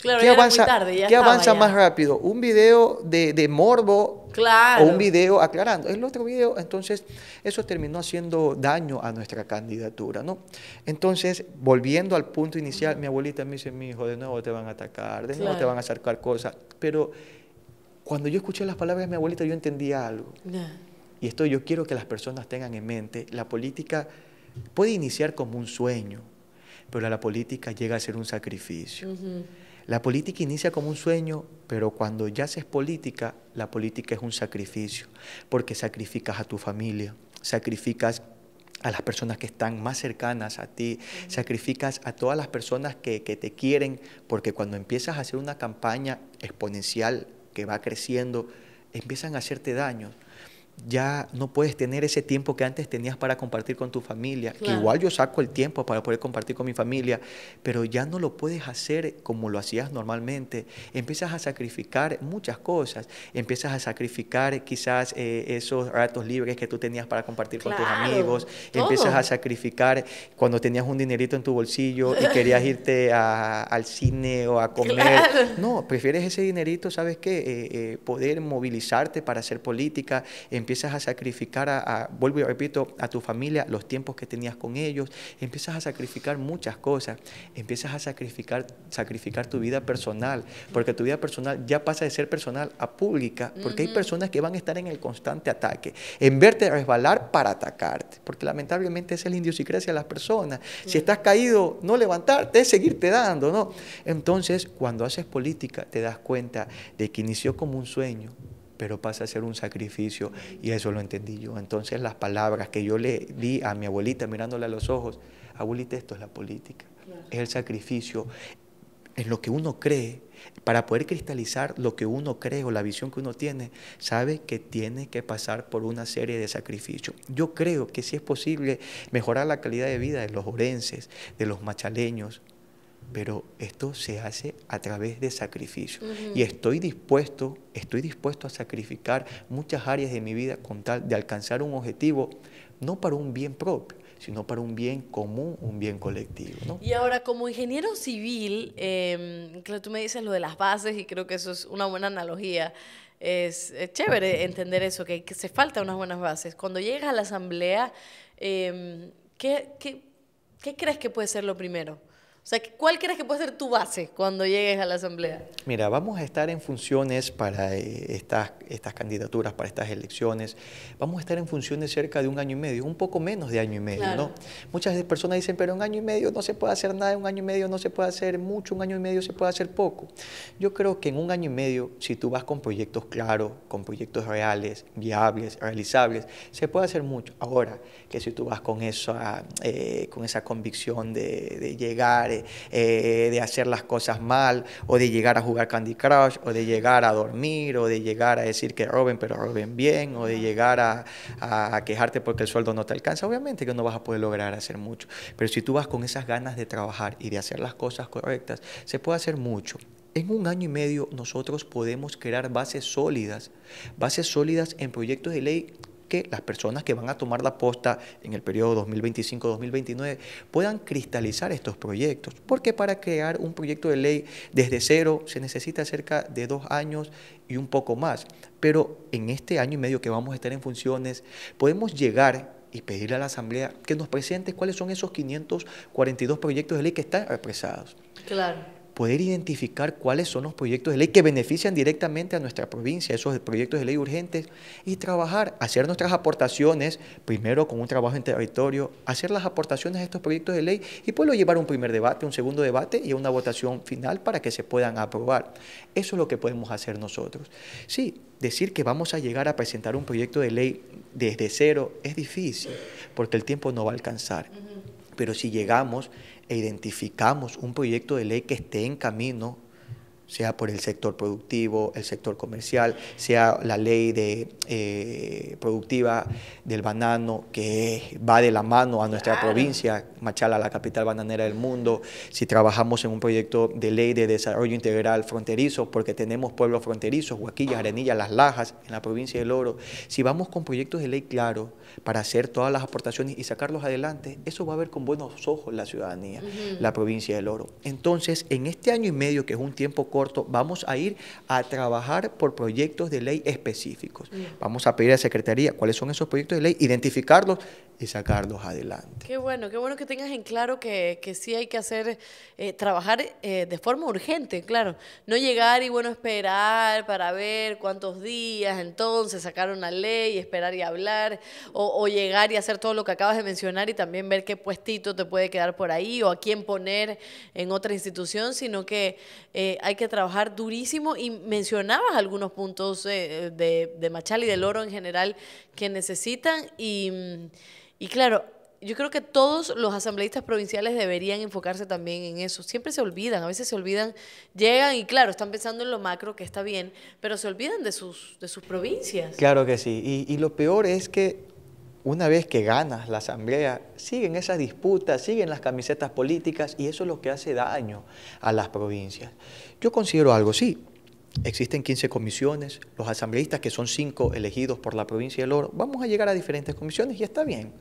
Speaker 1: Claro, ¿Qué avanza, ¿qué avanza más
Speaker 2: rápido? ¿Un video de, morbo
Speaker 1: o un
Speaker 2: video aclarando? El otro video, entonces, eso terminó haciendo daño a nuestra candidatura, ¿no? Entonces, volviendo al punto inicial, mi abuelita me dice, mi hijo, de nuevo te van a atacar, de nuevo te van a acercar cosas. Pero cuando yo escuché las palabras de mi abuelita, yo entendí algo. Y esto yo quiero que las personas tengan en mente. La política puede iniciar como un sueño, pero la política llega a ser un sacrificio. La política inicia como un sueño, pero cuando ya haces política, la política es un sacrificio, porque sacrificas a tu familia, sacrificas a las personas que están más cercanas a ti, sacrificas a todas las personas que, que te quieren, porque cuando empiezas a hacer una campaña exponencial que va creciendo, empiezan a hacerte daño ya no puedes tener ese tiempo que antes tenías para compartir con tu familia, igual yo saco el tiempo para poder compartir con mi familia, pero ya no lo puedes hacer como lo hacías normalmente. Empiezas a sacrificar muchas cosas, empiezas a sacrificar quizás eh, esos ratos libres que tú tenías para compartir con tus amigos, empiezas a sacrificar cuando tenías un dinerito en tu bolsillo y <laughs> querías irte al cine o a comer. No, prefieres ese dinerito, ¿sabes qué? Eh, eh, poder movilizarte para hacer política, empiezas a sacrificar, a, vuelvo y repito, a tu familia, los tiempos que tenías con ellos, empiezas a sacrificar muchas cosas, empiezas a sacrificar, sacrificar tu vida personal, porque tu vida personal ya pasa de ser personal a pública, porque hay personas que van a estar en el constante ataque, en verte resbalar para atacarte, porque lamentablemente es el idiosincrasia de las personas. Si estás caído, no levantarte, es seguirte dando, ¿no? Entonces, cuando haces política, te das cuenta de que inició como un sueño, pero pasa a ser un sacrificio y eso lo entendí yo. Entonces las palabras que yo le di a mi abuelita mirándole a los ojos, abuelita, esto es la política, es el sacrificio, es lo que uno cree, para poder cristalizar lo que uno cree o la visión que uno tiene, sabe que tiene que pasar por una serie de sacrificios. Yo creo que si es posible mejorar la calidad de vida de los orenses, de los machaleños, pero esto se hace a través de sacrificio. Y estoy dispuesto, estoy dispuesto a sacrificar muchas áreas de mi vida con tal de alcanzar un objetivo, no para un bien propio, sino para un bien común, un bien colectivo.
Speaker 1: Y ahora, como ingeniero civil, eh, tú me dices lo de las bases y creo que eso es una buena analogía. Es, chévere entender eso, que, se falta unas buenas bases. Cuando llegas a la asamblea, em, ¿qué, qué, qué crees que puede ser lo primero? O sea, ¿cuál crees que puede ser tu base cuando llegues a la Asamblea?
Speaker 2: Mira, vamos a estar en funciones para eh, estas, estas candidaturas, para estas elecciones. Vamos a estar en funciones cerca de un año y medio, un poco menos de año y medio, ¿no? Muchas personas dicen, pero un año y medio no se puede hacer nada, un año y medio no se puede hacer mucho, un año y medio se puede hacer poco. Yo creo que en un año y medio, si tú vas con proyectos claros, con proyectos reales, viables, realizables, se puede hacer mucho. Ahora, que si tú vas con esa, eh, con esa convicción de, de llegar, eh, de, hacer las cosas mal, o de llegar a jugar Candy Crush, o de llegar a dormir, o de llegar a decir que roben, pero roben bien, o de llegar a, a quejarte porque el sueldo no te alcanza. Obviamente que no vas a poder lograr hacer mucho, pero si tú vas con esas ganas de trabajar y de hacer las cosas correctas, se puede hacer mucho. En un año y medio nosotros podemos crear bases sólidas, bases sólidas en proyectos de ley que las personas que van a tomar la posta en el periodo 2025-2029 puedan cristalizar estos proyectos, porque para crear un proyecto de ley desde cero se necesita cerca de dos años y un poco más, pero en este año y medio que vamos a estar en funciones podemos llegar y pedirle a la Asamblea que nos presente cuáles son esos 542 proyectos de ley que están represados. Claro poder identificar cuáles son los proyectos de ley que benefician directamente a nuestra provincia, esos proyectos de ley urgentes, y trabajar, hacer nuestras aportaciones, primero con un trabajo en territorio, hacer las aportaciones a estos proyectos de ley y luego pues llevar un primer debate, un segundo debate y una votación final para que se puedan aprobar. Eso es lo que podemos hacer nosotros. Sí, decir que vamos a llegar a presentar un proyecto de ley desde cero es difícil, porque el tiempo no va a alcanzar. Pero si llegamos e identificamos un proyecto de ley que esté en camino sea por el sector productivo, el sector comercial, sea la ley de, eh, productiva del banano que va de la mano a nuestra provincia, Machala, la capital bananera del mundo, si trabajamos en un proyecto de ley de desarrollo integral fronterizo, porque tenemos pueblos fronterizos, Huaquillas, Arenillas, Las Lajas, en la provincia del Oro, si vamos con proyectos de ley claros para hacer todas las aportaciones y sacarlos adelante, eso va a ver con buenos ojos la ciudadanía, la provincia del Oro. Entonces, en este año y medio, que es un tiempo vamos a ir a trabajar por proyectos de ley específicos. Vamos a pedir a la Secretaría cuáles son esos proyectos de ley, identificarlos y sacarlos adelante.
Speaker 1: Qué bueno, qué bueno que tengas en claro que, que sí hay que hacer, eh, trabajar eh, de forma urgente, claro. No llegar y bueno, esperar para ver cuántos días, entonces sacar una ley, esperar y hablar, o, llegar y hacer todo lo que acabas de mencionar y también ver qué puestito te puede quedar por ahí o a quién poner en otra institución, sino que eh, hay que trabajar durísimo y mencionabas algunos puntos eh, de, Machal y del oro en general que necesitan y, claro, yo creo que todos los asambleístas provinciales deberían enfocarse también en eso. Siempre se olvidan, a veces se olvidan, llegan y claro, están pensando en lo macro, que está bien, pero se olvidan de sus, de sus provincias.
Speaker 2: Claro que sí, y, y lo peor es que una vez que ganas la asamblea, siguen esas disputas, siguen las camisetas políticas y eso es lo que hace daño a las provincias. Yo considero algo, sí, existen 15 comisiones, los asambleístas que son 5 elegidos por la provincia del Oro, vamos a llegar a diferentes comisiones y está bien,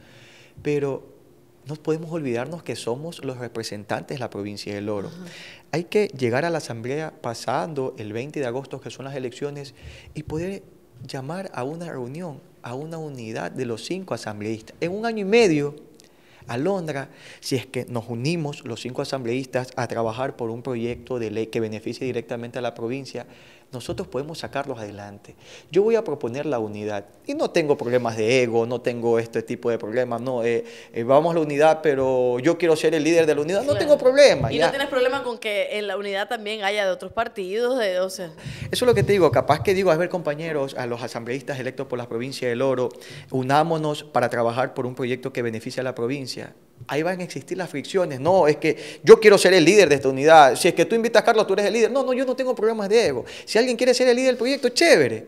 Speaker 2: pero no podemos olvidarnos que somos los representantes de la provincia del Oro. Hay que llegar a la asamblea pasando el 20 de agosto, que son las elecciones, y poder llamar a una reunión a una unidad de los cinco asambleístas. En un año y medio, ...a Londra... si es que nos unimos los cinco asambleístas a trabajar por un proyecto de ley que beneficie directamente a la provincia, nosotros podemos sacarlos adelante. Yo voy a proponer la unidad y no tengo problemas de ego, no tengo este tipo de problemas, no, eh, eh, vamos a la unidad, pero yo quiero ser el líder de la unidad, no tengo problema. Y no tienes
Speaker 1: problema con que en la unidad también haya de otros partidos, de, o Eso
Speaker 2: es lo que te digo, capaz que digo, a ver compañeros, a los asambleístas electos por la provincia del Oro, unámonos para trabajar por un proyecto que beneficie a la provincia ahí van a existir las fricciones. No, es que yo quiero ser el líder de esta unidad. Si es que tú invitas a Carlos, tú eres el líder. No, no, yo no tengo problemas de ego. Si alguien quiere ser el líder del proyecto, chévere.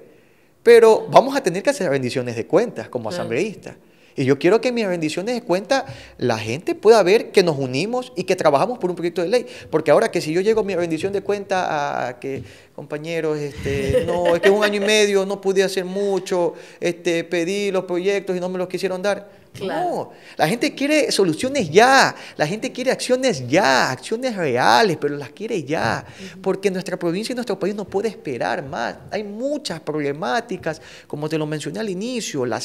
Speaker 2: Pero vamos a tener que hacer bendiciones de cuentas como asambleístas. Y yo quiero que mis bendiciones de cuenta la gente pueda ver que nos unimos y que trabajamos por un proyecto de ley. Porque ahora que si yo llego mi bendición de cuenta a, que, compañeros, este, no, es que un año y medio no pude hacer mucho, este, pedí los proyectos y no me los quisieron dar no, la gente quiere soluciones ya, la gente quiere acciones ya, acciones reales, pero las quiere ya, porque nuestra provincia y nuestro país no puede esperar más. Hay muchas problemáticas, como te lo mencioné al inicio, la,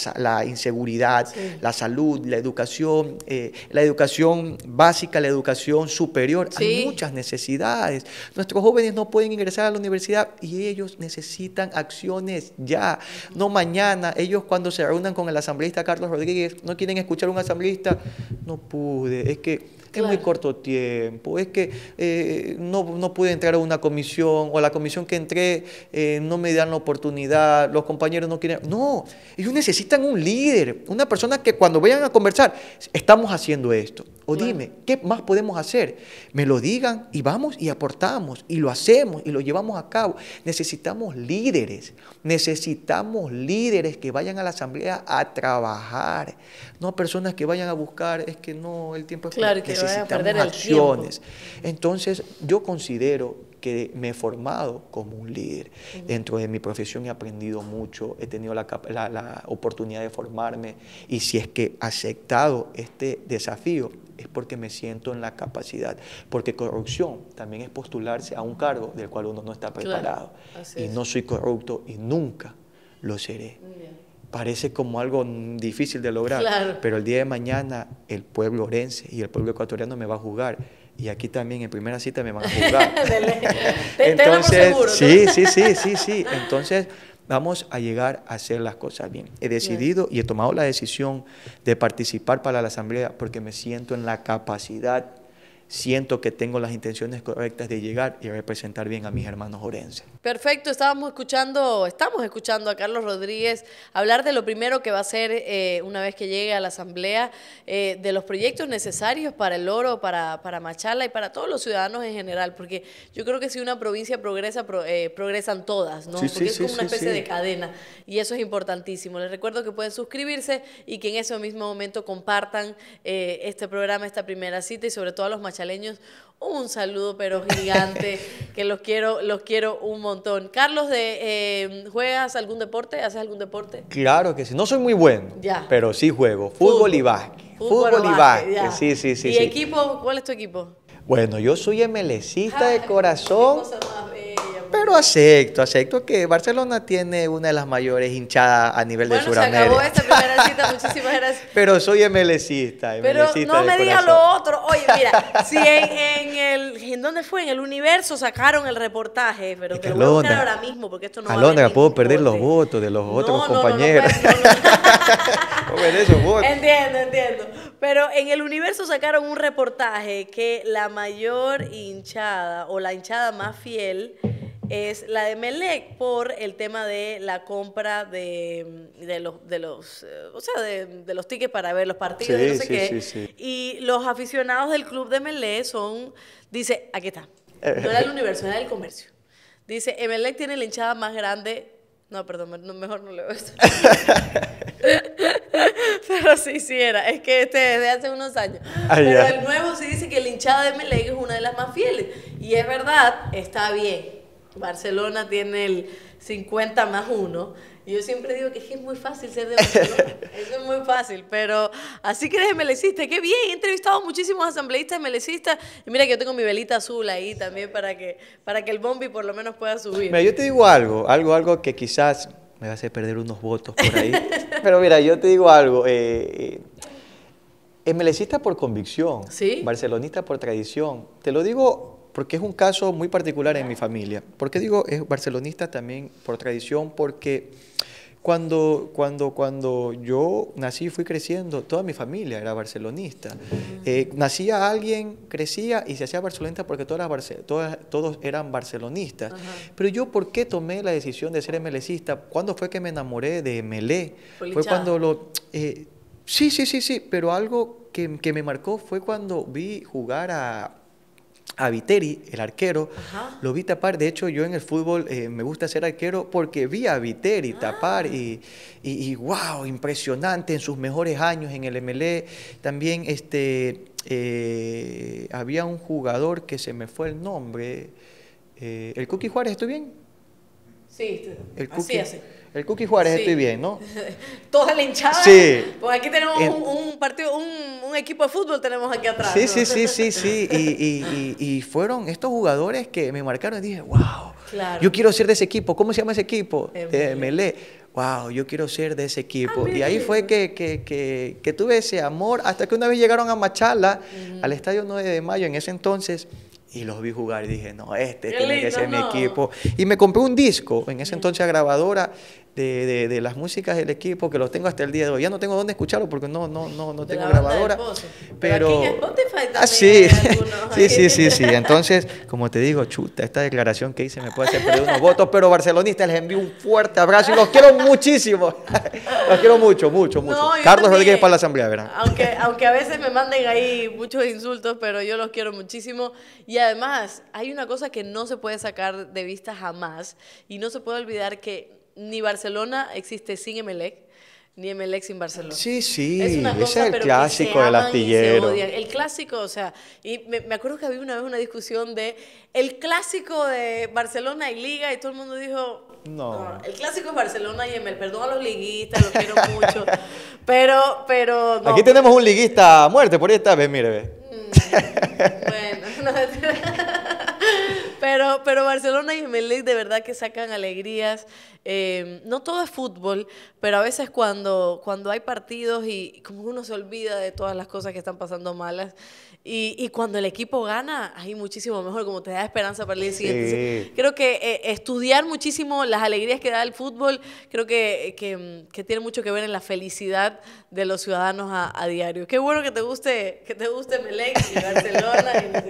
Speaker 2: inseguridad, la salud, la educación, eh, la educación básica, la educación superior. Hay muchas necesidades. Nuestros jóvenes no pueden ingresar a la universidad y ellos necesitan acciones ya, no mañana. Ellos cuando se reúnan con el asambleísta Carlos Rodríguez, no quieren escuchar a un asambleísta, no pude, es que es muy corto tiempo, es que eh, no, pude entrar a una comisión o a la comisión que entré eh, no me dan la oportunidad, los compañeros no quieren... No, ellos necesitan un líder, una persona que cuando vayan a conversar, estamos haciendo esto, o dime, ¿qué más podemos hacer? Me lo digan y vamos y aportamos y lo hacemos y lo llevamos a cabo. Necesitamos líderes, necesitamos líderes que vayan a la asamblea a trabajar, no personas que vayan a buscar, es que no, el tiempo es claro, que a perder acciones. Entonces, yo considero que me he formado como un líder. Dentro de mi profesión he aprendido mucho, he tenido la, la, oportunidad de formarme y si es que he aceptado este desafío, es porque me siento en la capacidad. Porque corrupción también es postularse a un cargo del cual uno no está preparado. y no soy corrupto y nunca lo seré. Parece como algo difícil de lograr, pero el día de mañana el pueblo orense y el pueblo ecuatoriano me va a jugar y aquí también en primera cita me van a juzgar. <laughs> Entonces, sí, sí, sí, sí, sí. Entonces, vamos a llegar a hacer las cosas bien. He decidido y he tomado la decisión de participar para la asamblea porque me siento en la capacidad siento que tengo las intenciones correctas de llegar y representar bien a mis hermanos orenses.
Speaker 1: Perfecto, estábamos escuchando, estamos escuchando a Carlos Rodríguez hablar de lo primero que va a ser eh, una vez que llegue a la Asamblea, eh, de los proyectos necesarios para el oro, para, para Machala y para todos los ciudadanos en general, porque yo creo que si una provincia progresa, eh, progresan todas, ¿no? porque es como una especie de cadena y eso es importantísimo. Les recuerdo que pueden suscribirse y que en ese mismo momento compartan este programa, esta primera cita y sobre todo a los machalas un saludo pero gigante, <laughs> que los quiero, los quiero un montón. Carlos, de, eh, ¿juegas algún deporte? ¿Haces algún deporte?
Speaker 2: Claro que sí, no soy muy bueno, ya. pero sí juego, fútbol, y básquet. Fútbol, y básquet, sí, sí, sí. ¿Y
Speaker 1: equipo? ¿Cuál es tu equipo?
Speaker 2: Bueno, yo soy emelecista de ah, corazón pero acepto, acepto que Barcelona tiene una de las mayores hinchadas a nivel de su se acabó esta
Speaker 1: primera cita, muchísimas gracias.
Speaker 2: <laughs> Pero soy MLCista, Pero no me digas lo
Speaker 1: otro. Oye, mira, si en, el, ¿en dónde fue? En el Universo sacaron el reportaje, pero te lo voy a ahora mismo porque esto no Alondra, a puedo
Speaker 2: perder los votos de los no, otros no, compañeros. Pues, no, <laughs>
Speaker 1: Entiendo, entiendo. Pero en el Universo sacaron un reportaje que la mayor hinchada o la hinchada más fiel es la de Melec por el tema de la compra de, los, de los, eh, o sea, de, los tickets para ver los partidos y y los aficionados del club de Melec son, dice, aquí está,
Speaker 2: no era la Universidad
Speaker 1: del Comercio. Dice, eh, Melec tiene la hinchada más grande no, perdón, mejor no leo esto. <laughs> Pero sí, sí era. Es que este desde hace unos años. Ah, Pero el nuevo sí dice que la hinchada de Melec es una de las más fieles. Y es verdad, está bien. Barcelona tiene el 50 más 1. Y yo siempre digo que es muy fácil ser de Barcelona. <laughs> Eso es muy fácil. Pero así que eres melecista. Qué bien. He entrevistado a muchísimos asambleístas melecistas. Y mira que yo tengo mi velita azul ahí también para que, para que el bombi por lo menos pueda subir. Mira, yo te digo
Speaker 2: algo. Algo, algo que quizás me va a hacer perder unos votos por ahí. <laughs> pero mira, yo te digo algo. es eh, eh, melecista por convicción. Sí. Barcelonista por tradición. Te lo digo porque es un caso muy particular en mi familia. ¿Por qué digo es barcelonista también por tradición? Porque cuando, cuando, cuando yo nací y fui creciendo, toda mi familia era barcelonista. Mm. Eh, nacía alguien, crecía y se hacía barcelonista porque todas todas, todos eran barcelonistas. Pero yo, ¿por qué tomé la decisión de ser emelecista? ¿Cuándo fue que me enamoré de Melé? Fue cuando lo... Eh, sí, sí, sí, sí, pero algo que, que me marcó fue cuando vi jugar a a Viteri, el arquero, lo vi tapar. De hecho, yo en el fútbol eh, me gusta ser arquero porque vi a Viteri ah. tapar y, y, wow, impresionante en sus mejores años en el MLE. También este, eh, había un jugador que se me fue el nombre. Eh, ¿El Cookie Juárez, estoy bien?
Speaker 1: Sí, el así, Cookie.
Speaker 2: El Cookie Juárez estoy bien, ¿no?
Speaker 1: <laughs> Toda la hinchada. Sí. Pues aquí tenemos un, partido, un, equipo de fútbol tenemos aquí atrás. Sí, sí, sí, sí,
Speaker 2: sí. Y, fueron estos jugadores que me marcaron y dije, wow, yo quiero ser de ese equipo. ¿Cómo se llama ese equipo? Eh, Melé. Wow, yo quiero ser de ese equipo. Ah, y ahí fue que, tuve ese amor hasta que una vez llegaron a Machala, al Estadio 9 de Mayo, en ese entonces y los vi jugar y dije, no, este tiene que ser mi equipo. Y me compré un disco, en ese entonces a grabadora, de, las músicas del equipo, que los tengo hasta el día de hoy. Ya no tengo dónde escucharlo porque no, no, no, no tengo grabadora.
Speaker 1: Pero, pero ah, <laughs> sí.
Speaker 2: sí, sí, sí, Entonces, como te digo, chuta, esta declaración que hice me puede hacer perder unos votos, pero barcelonistas les envío un fuerte abrazo y los quiero muchísimo. <laughs> los quiero mucho, mucho, mucho. Carlos Rodríguez para la Asamblea, verdad
Speaker 1: Aunque, aunque a veces me manden ahí muchos insultos, pero yo los quiero muchísimo. Y además, hay una cosa que no se puede sacar de vista jamás y no se puede olvidar que ni Barcelona existe sin Emelec, ni Emelec sin Barcelona. Sí, sí, es cosa, es el clásico del astillero. El clásico, o sea, y me, me, acuerdo que había una vez una discusión de el clásico de Barcelona y Liga y todo el mundo dijo, no, el clásico es Barcelona y Emelec, perdón a los liguistas, los quiero mucho, <laughs> pero, pero... No, Aquí tenemos
Speaker 2: un liguista a muerte, por ahí está, ve, mire, ve. Mm,
Speaker 1: bueno, <laughs> no, <laughs> pero, Barcelona y Real de verdad que sacan alegrías. Eh, no todo es fútbol, pero a veces cuando, cuando hay partidos y como uno se olvida de todas las cosas que están pasando malas y, y, cuando el equipo gana, hay muchísimo mejor, como te da esperanza para el día siguiente. Creo que eh, estudiar muchísimo las alegrías que da el fútbol, creo que, tiene mucho que ver en la felicidad de los ciudadanos a, diario. Qué bueno que te guste, que te guste y Barcelona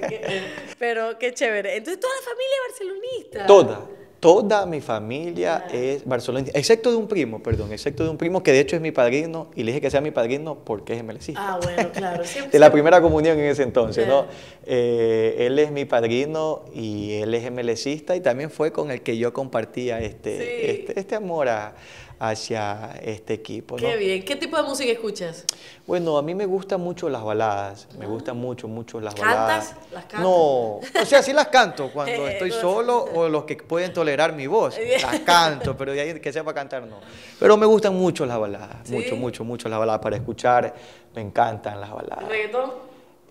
Speaker 1: Pero qué chévere. Entonces, toda la familia barcelonista. Toda.
Speaker 2: Toda mi familia es barcelona, excepto de un primo, perdón, excepto de un primo que de hecho es mi padrino y le dije que sea mi padrino porque es emelecista. Ah, bueno, <laughs> claro. de la primera comunión en ese entonces, ¿no? Eh, él es mi padrino y él es emelecista y también fue con el que yo compartía este, este, este amor a, hacia este equipo. Qué bien.
Speaker 1: ¿Qué tipo de música
Speaker 2: escuchas? Bueno, a mí me gustan mucho las baladas. Me ah. gustan mucho, mucho las baladas. ¿Las cantas? No. O sea, sí las canto cuando <laughs> estoy solo o los que pueden tolerar mi voz. <laughs> Las canto, pero de ahí que sepa cantar no. Pero me gustan mucho las baladas. Mucho, mucho, mucho las baladas para escuchar. Me encantan las baladas. ¿Reggaetón?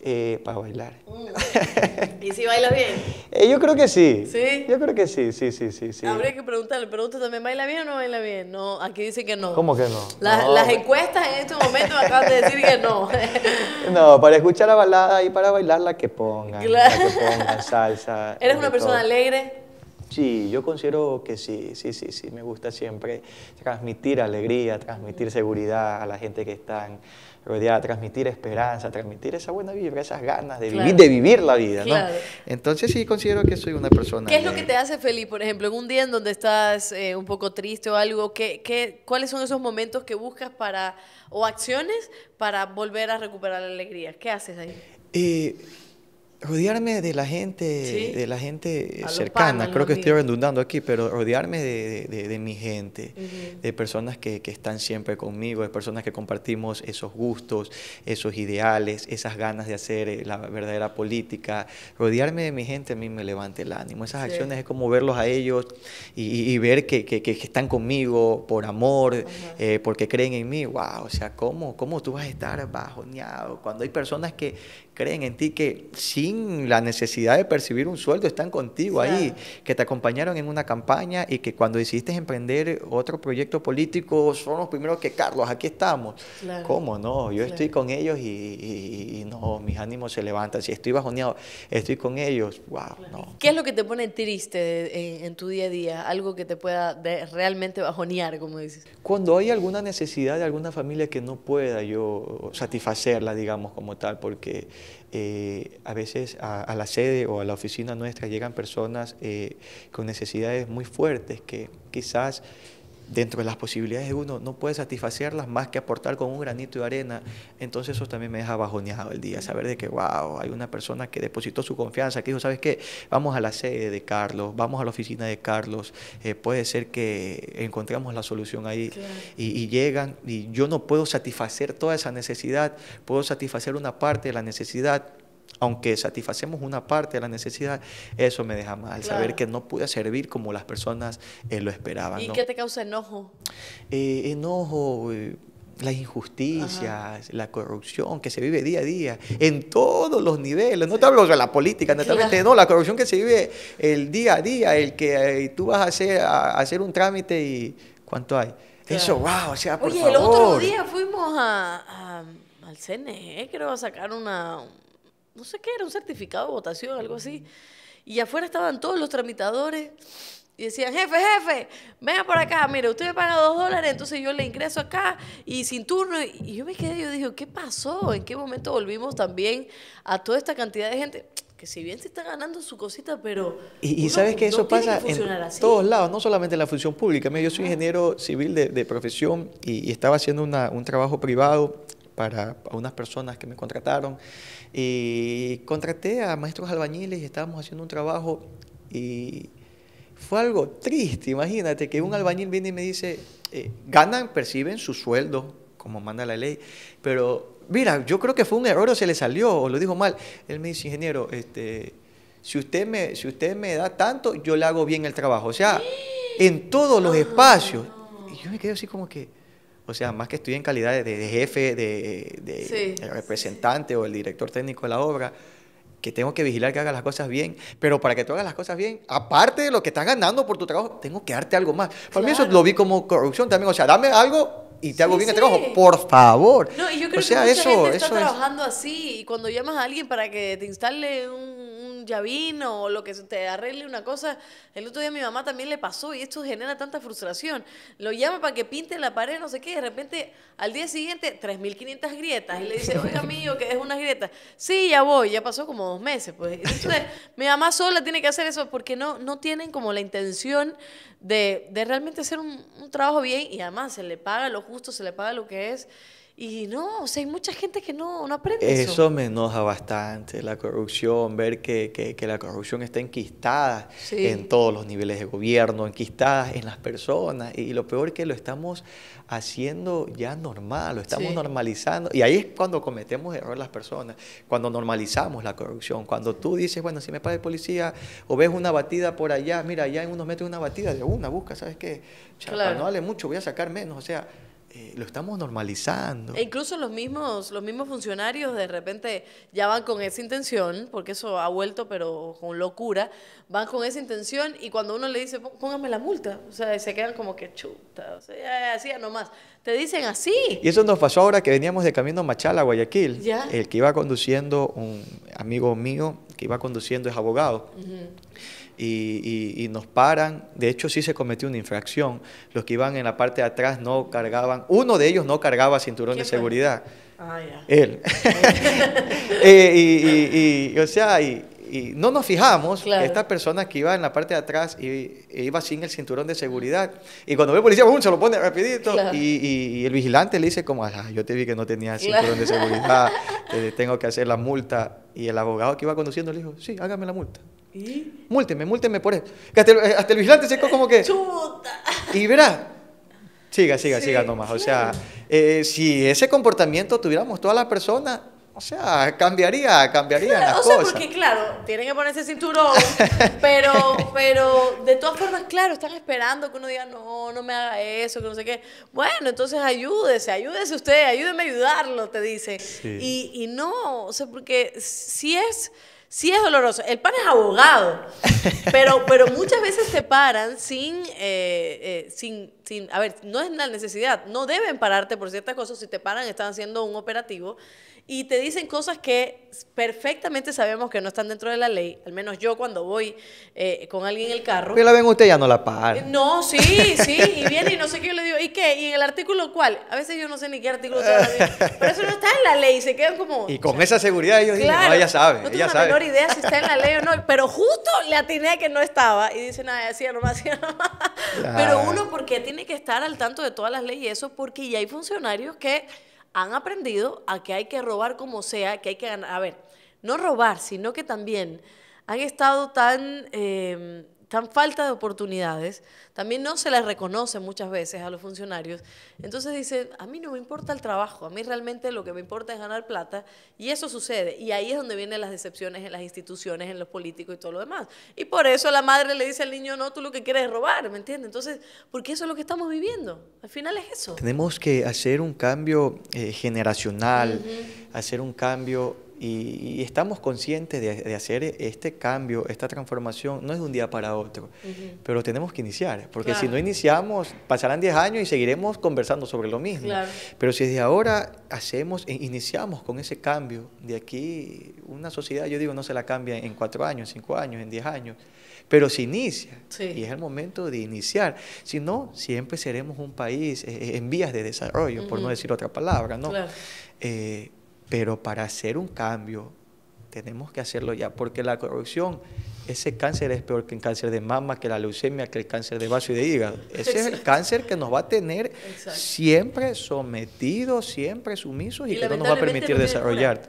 Speaker 2: Eh, para bailar.
Speaker 1: ¿Y si bailas bien?
Speaker 2: <laughs> Eh, yo creo que sí. ¿Sí? Yo creo que sí, sí, sí, sí. Habría
Speaker 1: que preguntarle, pero también baila bien o no baila bien. No, aquí dice que no. ¿Cómo que no? Las encuestas en este momento me acaban de decir que no.
Speaker 2: <laughs> no, para escuchar la balada y para bailar la que pongan. Claro. que salsa. <laughs> ¿Eres una persona
Speaker 1: alegre?
Speaker 2: Sí, yo considero que sí, sí, sí, sí. Me gusta siempre transmitir alegría, transmitir seguridad a la gente que están a transmitir esperanza, transmitir esa buena vibra, esas ganas de vivir, de vivir la vida, Entonces sí considero que soy una persona. ¿Qué es lo que te
Speaker 1: hace feliz, por ejemplo, en un día en donde estás eh, un poco triste o algo? ¿qué, cuáles son esos momentos que buscas para o acciones para volver a recuperar la alegría? ¿Qué haces ahí?
Speaker 2: Eh, rodearme de la gente, de la gente cercana, creo que estoy redundando aquí, pero rodearme de, mi gente, de personas que, están siempre conmigo, de personas que compartimos esos gustos, esos ideales, esas ganas de hacer eh, la verdadera política. Rodearme de mi gente a mí me levanta el ánimo. Esas acciones es como verlos a ellos y, ver que, están conmigo por amor, eh, porque creen en mí. ¡Wow! O sea, ¿cómo, cómo tú vas a estar bajoneado cuando hay personas que creen en ti, que sin la necesidad de percibir un sueldo están contigo ahí, que te acompañaron en una campaña y que cuando decidiste emprender otro proyecto político son los primeros que, Carlos, aquí estamos. ¿Cómo no? Yo estoy con ellos y, no, mis ánimos se levantan. Si estoy bajoneado, estoy con ellos. Wow,
Speaker 1: ¿Qué es lo que te pone triste en, tu día a día? Algo que te pueda realmente bajonear, como dices.
Speaker 2: Cuando hay alguna necesidad de alguna familia que no pueda yo satisfacerla, digamos, como tal, porque eh, a veces a, la sede o a la oficina nuestra llegan personas eh, con necesidades muy fuertes que quizás dentro de las posibilidades de uno no puede satisfacerlas más que aportar con un granito de arena. Entonces eso también me deja bajoneado el día, saber de que, wow, hay una persona que depositó su confianza, que dijo, ¿sabes qué? Vamos a la sede de Carlos, vamos a la oficina de Carlos, eh, puede ser que encontremos la solución ahí. y, llegan y yo no puedo satisfacer toda esa necesidad, puedo satisfacer una parte de la necesidad aunque satisfacemos una parte de la necesidad, eso me deja mal, saber que no pude servir como las personas eh, lo esperaban. ¿Y qué te
Speaker 1: causa enojo?
Speaker 2: Eh, enojo, la eh, las injusticias, la corrupción que se vive día a día, en todos los niveles, no te hablo de la política, no, la corrupción que se vive el día a día, el que tú vas a hacer, un trámite y ¿cuánto hay? Eso, wow, o sea, por Oye, el otro día
Speaker 1: fuimos a, al CNE, creo, a sacar una no sé qué, era un certificado de votación, algo así. Y afuera estaban todos los tramitadores y decían, jefe, jefe, venga por acá, mire, usted me paga dos dólares, entonces yo le ingreso acá y sin turno. Y yo me quedé, yo dije, ¿qué pasó? ¿En qué momento volvimos también a toda esta cantidad de gente? Que si bien se está ganando su cosita, pero...
Speaker 2: Y, sabes que eso pasa en todos lados, no solamente en la función pública. Yo soy ingeniero civil de, profesión y, estaba haciendo un trabajo privado para unas personas que me contrataron y eh, contraté a maestros albañiles y estábamos haciendo un trabajo y fue algo triste, imagínate, que un albañil viene y me dice, eh, ganan, perciben su sueldo, como manda la ley, pero mira, yo creo que fue un error o se le salió o lo dijo mal. Él me dice, ingeniero, este, si, usted me, si usted me da tanto, yo le hago bien el trabajo. O sea, en todos los ah. espacios. Y yo me quedé así como que, o sea, más que estoy en calidad de, jefe, de, representante o el director técnico de la obra, que tengo que vigilar que haga las cosas bien, pero para que tú hagas las cosas bien, aparte de lo que estás ganando por tu trabajo, tengo que darte algo más. Para mí eso lo vi como corrupción también, o sea, dame algo y te hago bien el trabajo, por favor. No, y yo creo o sea, que mucha eso, gente está trabajando
Speaker 1: así y cuando llamas a alguien para que te instale un ya vino o lo que te arregle una cosa. El otro día a mi mamá también le pasó y esto genera tanta frustración. Lo llama para que pinte la pared, no sé qué, de repente al día siguiente 3.500 grietas. Y le dice, oiga, mío, que es una grieta. Sí, ya voy, ya pasó como dos meses. Pues. Entonces, mi mamá sola tiene que hacer eso porque no, no tienen como la intención de, de realmente hacer un, un trabajo bien y además se le paga lo justo, se le paga lo que es. Y no, o sea, hay mucha gente que no, aprende eso. Eso
Speaker 2: me enoja bastante, la corrupción, ver que, la corrupción está enquistada en todos los niveles de gobierno, enquistada en las personas. Y lo peor es que lo estamos haciendo ya normal, lo estamos normalizando. Y ahí es cuando cometemos error las personas, cuando normalizamos la corrupción. Cuando tú dices, bueno, si me paga el policía o ves una batida por allá, mira, allá en unos metros una batida, de una busca, ¿sabes qué? no vale mucho, voy a sacar menos. O sea, eh, lo estamos normalizando. E
Speaker 1: incluso los mismos, los mismos funcionarios de repente ya van con esa intención, porque eso ha vuelto, pero con locura, van con esa intención y cuando uno le dice, póngame la multa, o sea, se quedan como que chuta, o sea, así nomás. Te dicen así.
Speaker 2: Y eso nos pasó ahora que veníamos de camino a Machala, Guayaquil. El que iba conduciendo un amigo mío que iba conduciendo es abogado. y, nos paran, de hecho sí se cometió una infracción, los que iban en la parte de atrás no cargaban, uno de ellos no cargaba cinturón de seguridad. Ah, Él. <laughs> <laughs> Eh, y, y, o sea, y, y no nos fijamos esta persona que iba en la parte de atrás y, e iba sin el cinturón de seguridad. Y cuando ve policía, se lo pone rapidito. Y, el vigilante le dice como, ah, yo te vi que no tenía cinturón de seguridad, <laughs> tengo que hacer la multa. Y el abogado que iba conduciendo le dijo, sí, hágame la multa. ¿Y? Múlteme, múlteme por eso. hasta, el, vigilante se quedó como que... Y verá, siga, siga, siga nomás. O sea, eh, si ese comportamiento tuviéramos todas las personas o sea, cambiaría, cambiaría claro, cosas. o sea, porque
Speaker 1: claro, tienen que ponerse cinturón, <laughs> pero, pero de todas formas, claro, están esperando que uno diga, no, no me haga eso, que no sé qué. Bueno, entonces ayúdese, ayúdese usted, ayúdeme a ayudarlo, te dice. Y, y no, o sea, porque si es sí es doloroso. El pan es abogado, pero, pero muchas veces te paran sin, eh, eh, sin, sin, a ver, no es la necesidad, no deben pararte por ciertas cosas, si te paran están haciendo un operativo y te dicen cosas que perfectamente sabemos que no están dentro de la ley, al menos yo cuando voy eh, con alguien en el carro. Pero la ven
Speaker 2: usted ya no la paga. Eh,
Speaker 1: no, sí, sí, y viene y no sé qué, yo le digo, ¿y qué? ¿Y en el artículo cuál? A veces yo no sé ni qué artículo está, pero eso no está en la ley, se quedan como... Y
Speaker 2: con esa seguridad ellos dicen, no, ella sabe, no sabe. tengo la menor
Speaker 1: idea si está en la ley o no, pero justo le atiné que no estaba y dicen, nada, hacía nomás, hacía nomás. Pero uno ¿por qué tiene que estar al tanto de todas las leyes y eso, porque ya hay funcionarios que han aprendido a que hay que robar como sea, que hay que ganar. A ver, no robar, sino que también han estado tan em, tan falta de oportunidades, también no se las reconoce muchas veces a los funcionarios. Entonces dicen, a mí no me importa el trabajo, a mí realmente lo que me importa es ganar plata y eso sucede. Y ahí es donde vienen las decepciones en las instituciones, en los políticos y todo lo demás. Y por eso la madre le dice al niño, no, tú lo que quieres es robar, ¿me entiendes? Entonces, porque eso es lo que estamos viviendo, al final es eso.
Speaker 2: Tenemos que hacer un cambio eh, generacional, hacer un cambio y, estamos conscientes de, hacer este cambio, esta transformación, no es de un día para otro, pero tenemos que iniciar, porque si no iniciamos, pasarán 10 años y seguiremos conversando sobre lo mismo. Pero si desde ahora hacemos, e iniciamos con ese cambio, de aquí una sociedad, yo digo, no se la cambia en 4 años, en 5 años, en 10 años, pero se inicia, y es el momento de iniciar. Si no, siempre seremos un país eh, eh, en vías de desarrollo, por no decir otra palabra, ¿no? Claro. Eh, pero para hacer un cambio tenemos que hacerlo ya, porque la corrupción, ese cáncer es peor que el cáncer de mama, que la leucemia, que el cáncer de vaso y de hígado. Ese es el cáncer que nos va a tener siempre sometidos, siempre sumisos y, que no nos va a permitir desarrollar.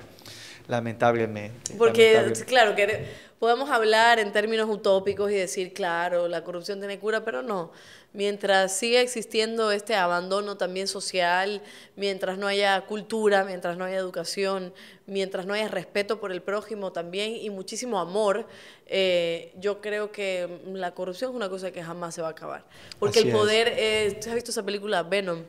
Speaker 2: Lamentablemente. Porque,
Speaker 1: claro, que podemos hablar en términos utópicos y decir, claro, la corrupción tiene cura, pero no mientras siga existiendo este abandono también social, mientras no haya cultura, mientras no haya educación, mientras no haya respeto por el prójimo también y muchísimo amor, eh, yo creo que la corrupción es una cosa que jamás se va a acabar.
Speaker 2: Porque el poder,
Speaker 1: eh, has visto esa película Venom?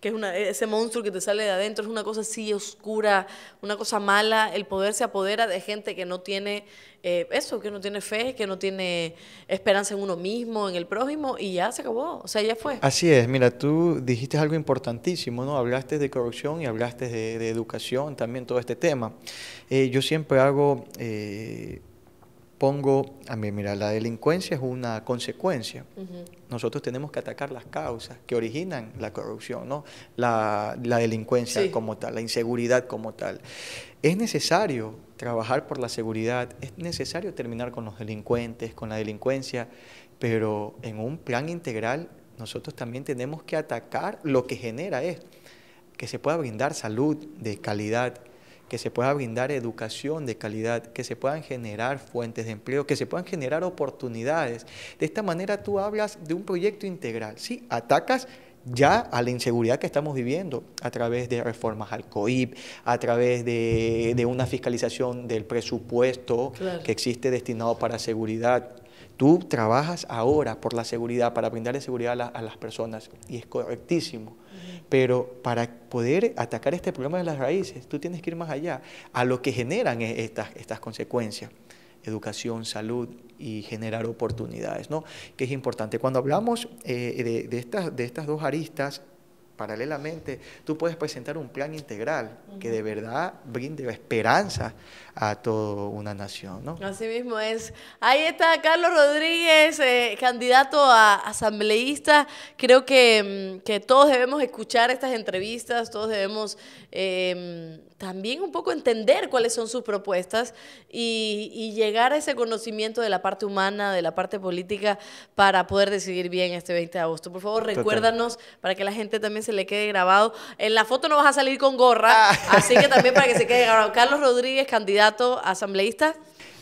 Speaker 1: que es una, ese monstruo que te sale de adentro, es una cosa así oscura, una cosa mala, el poder se apodera de gente que no tiene eh, eso, que no tiene fe, que no tiene esperanza en uno mismo, en el prójimo, y ya se acabó, o sea, ya fue. Así
Speaker 2: es, mira, tú dijiste algo importantísimo, ¿no? Hablaste de corrupción y hablaste de, educación, también todo este tema. Eh, yo siempre hago... Eh, pongo, a mí, mira, la delincuencia es una consecuencia. Nosotros tenemos que atacar las causas que originan la corrupción, ¿no? La, delincuencia como tal, la inseguridad como tal. Es necesario trabajar por la seguridad, es necesario terminar con los delincuentes, con la delincuencia, pero en un plan integral nosotros también tenemos que atacar lo que genera esto, que se pueda brindar salud de calidad, que se pueda brindar educación de calidad, que se puedan generar fuentes de empleo, que se puedan generar oportunidades. De esta manera tú hablas de un proyecto integral, ¿sí? Atacas ya a la inseguridad que estamos viviendo a través de reformas al COIP, a través de, una fiscalización del presupuesto que existe destinado para seguridad. Tú trabajas ahora por la seguridad, para brindarle seguridad a las personas y es correctísimo. Pero para poder atacar este problema de las raíces, tú tienes que ir más allá, a lo que generan e-, estas, estas consecuencias, educación, salud y generar oportunidades, ¿no? que es importante. Cuando hablamos eh, de estas dos aristas, paralelamente, tú puedes presentar un plan integral que de verdad brinde esperanza a toda una nación. ¿no? Así
Speaker 1: mismo es. Ahí está Carlos Rodríguez, eh, candidato a asambleísta. Creo mm, que, todos debemos escuchar estas entrevistas, todos debemos... Em, también un poco entender cuáles son sus propuestas y, llegar a ese conocimiento de la parte humana, de la parte política, para poder decidir bien este 20 de agosto. Por favor, recuérdanos para que la gente también se le quede grabado. En la foto no vas a salir con gorra, ah. así que también para que se <laughs> quede grabado. Carlos Rodríguez, candidato a asambleísta.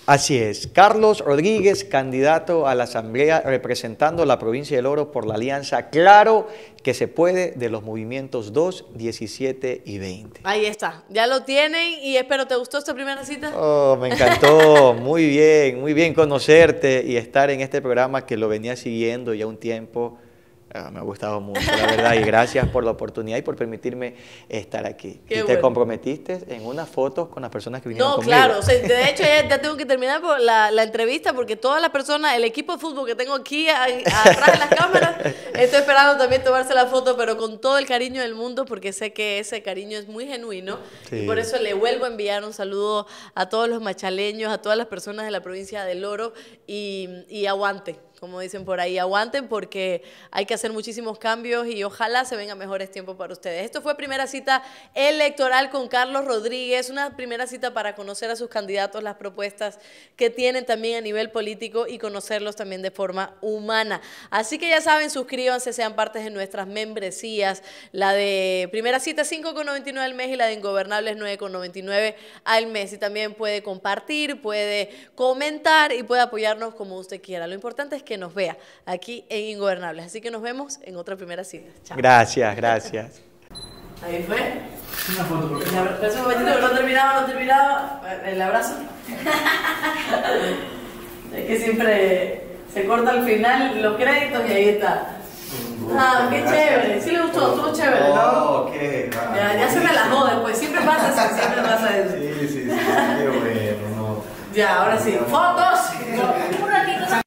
Speaker 2: Así es. Carlos Rodríguez, candidato a la Asamblea representando la provincia del Oro por la alianza Claro que se puede de los movimientos 2, 17 y 20.
Speaker 1: Ahí está. Ya lo tienen y espero te gustó esta primera cita.
Speaker 2: Oh, me encantó. <laughs> muy bien, muy bien conocerte y estar en este programa que lo venía siguiendo ya un tiempo Ah, me ha gustado mucho, la verdad, y gracias por la oportunidad y por permitirme estar aquí. y te comprometiste en unas fotos con las personas que vinieron conmigo. No, claro, de
Speaker 1: hecho ya, tengo que terminar la, entrevista porque todas las personas, el equipo de fútbol que tengo aquí atrás de las cámaras, <laughs> estoy esperando también tomarse la foto, pero con todo el cariño del mundo porque sé que ese cariño es muy genuino y por eso le vuelvo a enviar un saludo a todos los machaleños, a todas las personas de la provincia del Loro y, y aguante como dicen por ahí. Aguanten porque hay que hacer muchísimos cambios y ojalá se vengan mejores tiempos para ustedes. Esto fue primera cita electoral con Carlos Rodríguez, una primera cita para conocer a sus candidatos, las propuestas que tienen también a nivel político y conocerlos también de forma humana. Así que ya saben, suscríbanse, sean partes de nuestras membresías, la de primera cita 5,99 al mes y la de Ingobernables 9,99 al mes. Y también puede compartir, puede comentar y puede apoyarnos como usted quiera. Lo importante es que que nos vea aquí en Ingobernables. Así que nos vemos en otra primera cita.
Speaker 2: Chao. Gracias, gracias.
Speaker 1: Ahí fue. Una foto, porque. un momentito, no terminaba, no terminaba. El abrazo. <laughs> es que siempre se corta al final los créditos y ahí está. Ah, qué chévere. Sí le gustó, estuvo chévere, ¿no?
Speaker 2: Oh, qué raro. Ya, ya se relajó
Speaker 1: después. Siempre pasa eso, siempre pasa
Speaker 2: eso. Sí, sí, sí. Qué bueno. Ya, ahora sí.
Speaker 1: ¡Fotos! un ratito